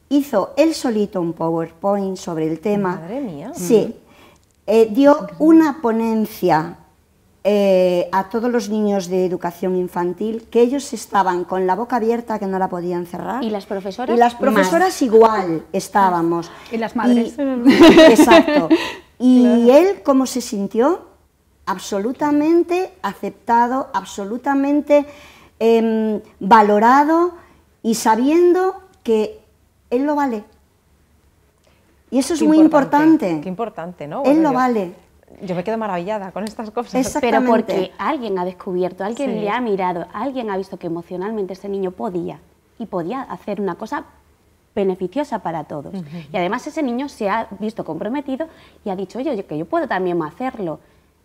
hizo él solito un PowerPoint sobre el tema. Madre mía. Sí. Eh, dio una ponencia eh, a todos los niños de educación infantil que ellos estaban con la boca abierta que no la podían cerrar. ¿Y las profesoras? Y las profesoras igual estábamos. Y las madres. exacto. Y él, ¿cómo se sintió? Absolutamente aceptado, absolutamente em, valorado y sabiendo que él lo vale. Y eso es muy importante. Qué importante, ¿no? él lo vale yo me quedo maravillada con estas cosas. Pero porque alguien ha descubierto, alguien le ha mirado, alguien ha visto que emocionalmente ese niño podía y podía hacer una cosa beneficiosa para todos. Y además ese niño se ha visto comprometido y ha dicho, oye, que yo puedo también hacerlo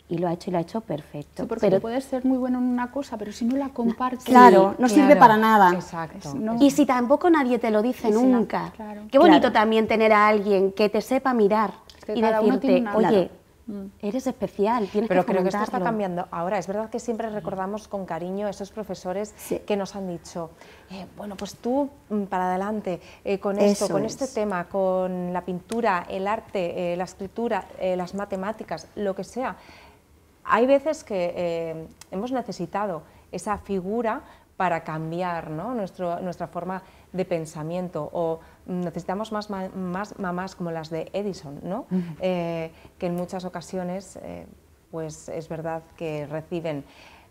y lo ha hecho y lo ha hecho perfecto. Sí, porque pero, puedes ser muy bueno en una cosa, pero si no la compartes... Claro, no sirve para nada. Exacto. Y si tampoco nadie te lo dice nunca. Qué bonito también tener a alguien que te sepa mirar y decirte, oye, Mm. Eres especial, tienes Pero creo que esto está cambiando ahora. Es verdad que siempre recordamos con cariño a esos profesores que nos han dicho, eh, bueno, pues tú mm, para adelante, eh, con esto, con este tema, con la pintura, el arte, eh, la escritura, las matemáticas, lo que sea. Hay veces que hemos necesitado esa figura para cambiar nuestra forma de pensamiento o necesitamos más, más mamás como las de Edison, ¿no? Eh, que en muchas ocasiones, eh, pues es verdad que reciben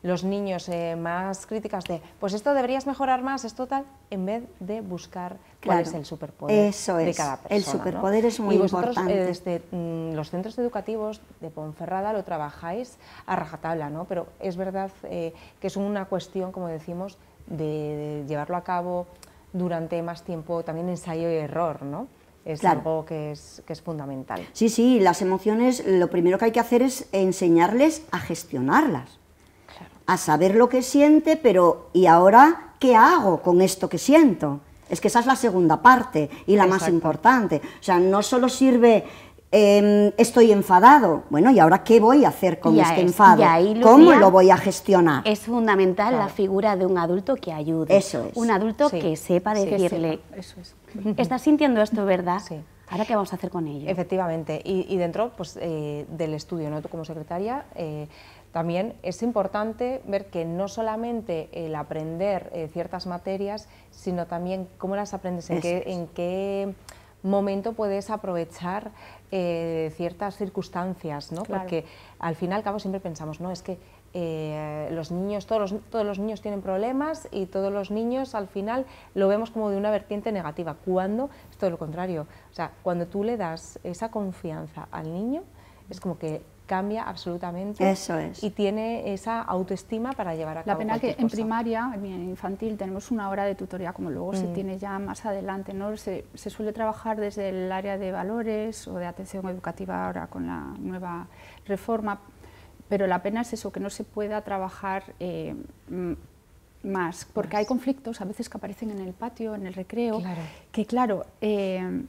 los niños eh, más críticas de, pues esto deberías mejorar más, esto tal, en vez de buscar cuál es el superpoder de cada persona. El superpoder es muy y vosotros, desde mm, los centros educativos de Ponferrada lo trabajáis a rajatabla, ¿no? Pero es verdad que es una cuestión, como decimos, de llevarlo a cabo durante más tiempo, también ensayo y error, ¿no? Es algo que es, que es fundamental. Sí, sí, las emociones, lo primero que hay que hacer es enseñarles a gestionarlas, claro. a saber lo que siente, pero ¿y ahora qué hago con esto que siento? Es que esa es la segunda parte y la más importante. O sea, no solo sirve Em, estoy enfadado. Bueno, ¿y ahora qué voy a hacer con este enfado? ¿Cómo lo voy a gestionar? Es fundamental la figura de un adulto que ayude. Eso es. Un adulto que sepa decirle, Eso es. estás sintiendo esto, ¿verdad? Sí. ¿Ahora qué vamos a hacer con ello? Efectivamente. Y, dentro pues, eh, del estudio, ¿no? tú como secretaria, eh, también es importante ver que no solamente el aprender eh, ciertas materias, sino también cómo las aprendes, En qué momento puedes aprovechar eh, ciertas circunstancias, ¿no? Porque al final al cabo siempre pensamos, no, es que eh, los niños, todos los, todos los niños tienen problemas y todos los niños al final lo vemos como de una vertiente negativa, cuando es todo lo contrario. O sea, cuando tú le das esa confianza al niño, es como que cambia absolutamente Eso y tiene esa autoestima para llevar a cabo. La pena que en primaria, en infantil, tenemos una hora de tutoría, como luego se mm. tiene ya más adelante, ¿no? Se, suele trabajar desde el área de valores o de atención educativa ahora con la nueva reforma, pero la pena es eso, que no se pueda trabajar eh, más, porque hay conflictos a veces que aparecen en el patio, en el recreo, que claro, eh,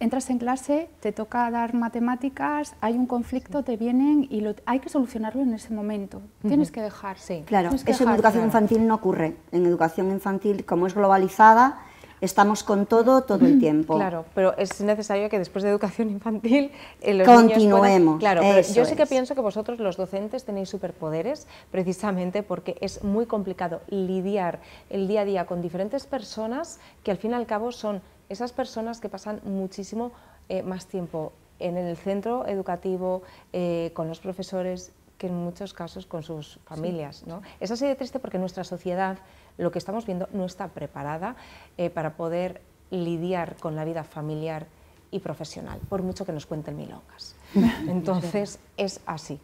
entras en clase, te toca dar matemáticas, hay un conflicto, te vienen y lo, hay que solucionarlo en ese momento. Tienes que dejar. Sí. Claro, eso en educación infantil no ocurre. En educación infantil, como es globalizada, estamos con todo todo el tiempo. Claro, pero es necesario que después de educación infantil eh, los continuemos. Niños claro, yo sí que pienso que vosotros los docentes tenéis superpoderes precisamente porque es muy complicado lidiar el día a día con diferentes personas que al fin y al cabo son esas personas que pasan muchísimo eh, más tiempo en el centro educativo, eh, con los profesores, que en muchos casos con sus familias. Es así de triste porque nuestra sociedad, lo que estamos viendo, no está preparada eh, para poder lidiar con la vida familiar y profesional, por mucho que nos cuenten milongas. Entonces, es así.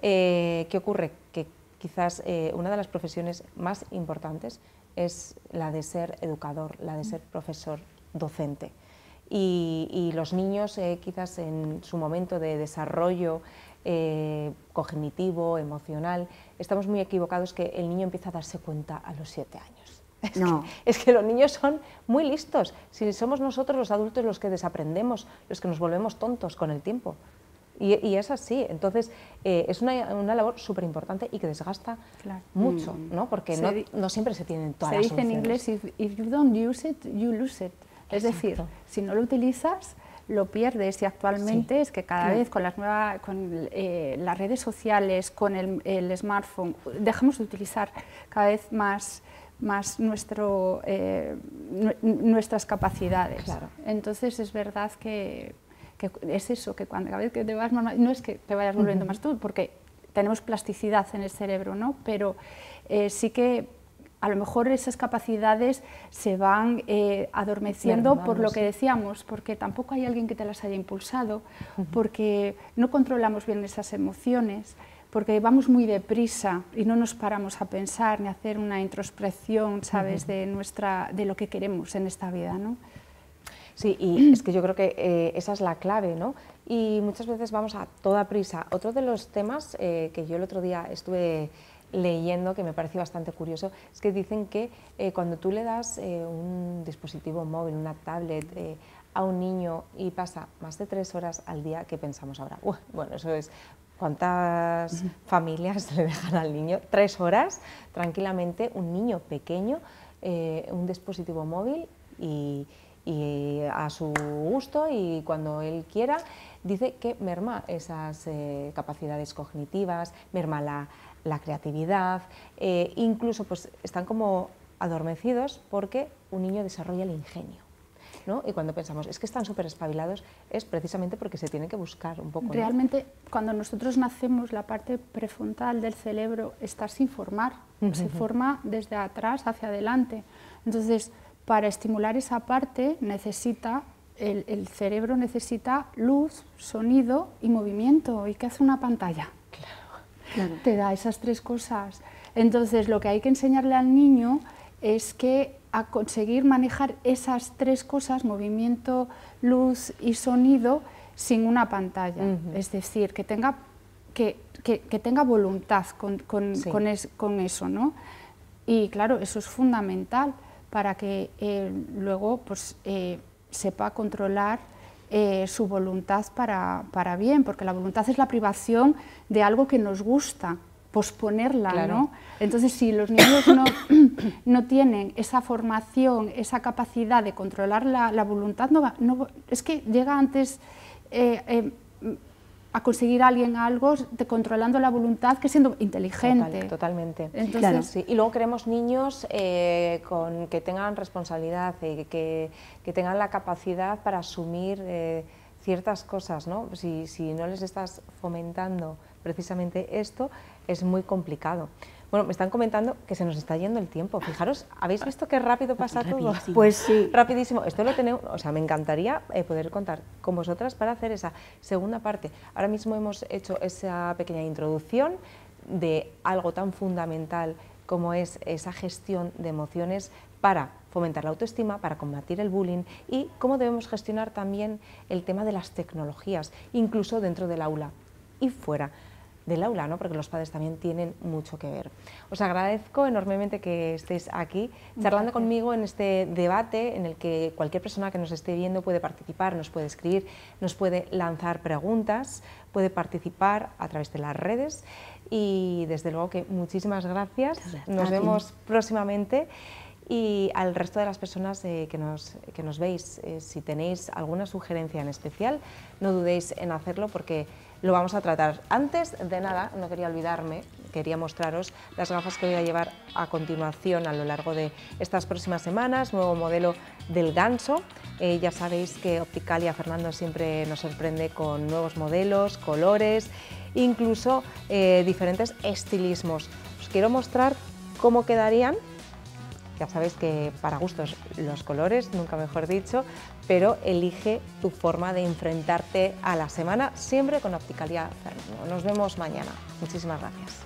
¿Qué ocurre? Que quizás una de las profesiones más importantes es la de ser educador, la de ser mm. profesor, docente. Y, los niños eh, quizás en su momento de desarrollo eh, cognitivo, emocional, estamos muy equivocados que el niño empieza a darse cuenta a los siete años. Es, no. que, es, que, los niños son muy listos. Si somos nosotros los adultos los que desaprendemos, los que nos volvemos tontos con el tiempo. Y, es así. Entonces, eh, es una, labor súper importante y que desgasta mucho, mm. ¿no? Porque no, siempre se tienen todas las dice en inglés, if you don't use it, you lose it. Es decir, si no lo utilizas, lo pierdes y actualmente es que cada vez con las nuevas con eh, las redes sociales con el, smartphone dejamos de utilizar cada vez más más eh, nuestras capacidades entonces es verdad que, es eso que cada vez que te vas no es que te vayas volviendo más tú porque tenemos plasticidad en el cerebro no pero eh, sí que a lo mejor esas capacidades se van eh, adormeciendo por lo que decíamos, porque tampoco hay alguien que te las haya impulsado, porque no controlamos bien esas emociones, porque vamos muy deprisa y no nos paramos a pensar ni a hacer una introspección, ¿sabes?, de, nuestra, de lo que queremos en esta vida, ¿no? Sí, y es que yo creo que eh, esa es la clave, ¿no? Y muchas veces vamos a toda prisa. Otro de los temas eh, que yo el otro día estuve leyendo que me parece bastante curioso es que dicen que eh, cuando tú le das eh, un dispositivo móvil, una tablet eh, a un niño y pasa más de tres horas al día, ¿qué pensamos ahora? bueno, eso es cuántas familias le dejan al niño tres horas tranquilamente, un niño pequeño, un dispositivo móvil y, a su gusto y cuando él quiera, dice que merma esas capacidades cognitivas, merma la, la creatividad, eh, incluso pues están como adormecidos porque un niño desarrolla el ingenio. Y cuando pensamos, es que están súper espabilados, es precisamente porque se tiene que buscar un poco. Realmente, cuando nosotros nacemos, la parte prefrontal del cerebro está sin formar, se forma desde atrás hacia adelante. Entonces, para estimular esa parte necesita el, el, cerebro necesita luz, sonido y movimiento. ¿Y qué hace una pantalla? te da esas tres cosas. Entonces, lo que hay que enseñarle al niño es que a conseguir manejar esas tres cosas, movimiento, luz y sonido, sin una pantalla. Es decir, que tenga, que, tenga voluntad con, eso, ¿no? Y claro, eso es fundamental para que eh, luego pues, eh, sepa controlar eh, su voluntad para, bien, porque la voluntad es la privación de algo que nos gusta, posponerla, ¿no? Entonces, si los niños no, no, tienen esa formación, esa capacidad de controlar la, voluntad, no, es que llega antes... Eh, eh, a conseguir a alguien algo de controlando la voluntad que siendo inteligente. totalmente. Entonces, Y luego queremos niños eh, con, que tengan responsabilidad, y que, tengan la capacidad para asumir eh, ciertas cosas. ¿no? Si, si no les estás fomentando precisamente esto, es muy complicado. Bueno, me están comentando que se nos está yendo el tiempo. Fijaros, ¿habéis visto qué rápido pasa todo? Pues sí. Rapidísimo. Esto lo tenemos, o sea, me encantaría eh, poder contar con vosotras para hacer esa segunda parte. Ahora mismo hemos hecho esa pequeña introducción de algo tan fundamental como es esa gestión de emociones para fomentar la autoestima, para combatir el bullying y cómo debemos gestionar también el tema de las tecnologías, incluso dentro del aula y fuera del aula, ¿no? porque los padres también tienen mucho que ver. Os agradezco enormemente que estéis aquí charlando conmigo en este debate en el que cualquier persona que nos esté viendo puede participar, nos puede escribir, nos puede lanzar preguntas, puede participar a través de las redes y desde luego que muchísimas gracias. Nos vemos próximamente y al resto de las personas eh, que, nos, que nos veis, eh, si tenéis alguna sugerencia en especial, no dudéis en hacerlo porque lo vamos a tratar. Antes de nada, no quería olvidarme, quería mostraros las gafas que voy a llevar a continuación a lo largo de estas próximas semanas, nuevo modelo del ganso. Eh, ya sabéis que Opticalia Fernando siempre nos sorprende con nuevos modelos, colores, incluso eh, diferentes estilismos. Os quiero mostrar cómo quedarían ya sabéis que para gustos los colores, nunca mejor dicho, pero elige tu forma de enfrentarte a la semana, siempre con Opticalia Fernando. Nos vemos mañana. Muchísimas gracias.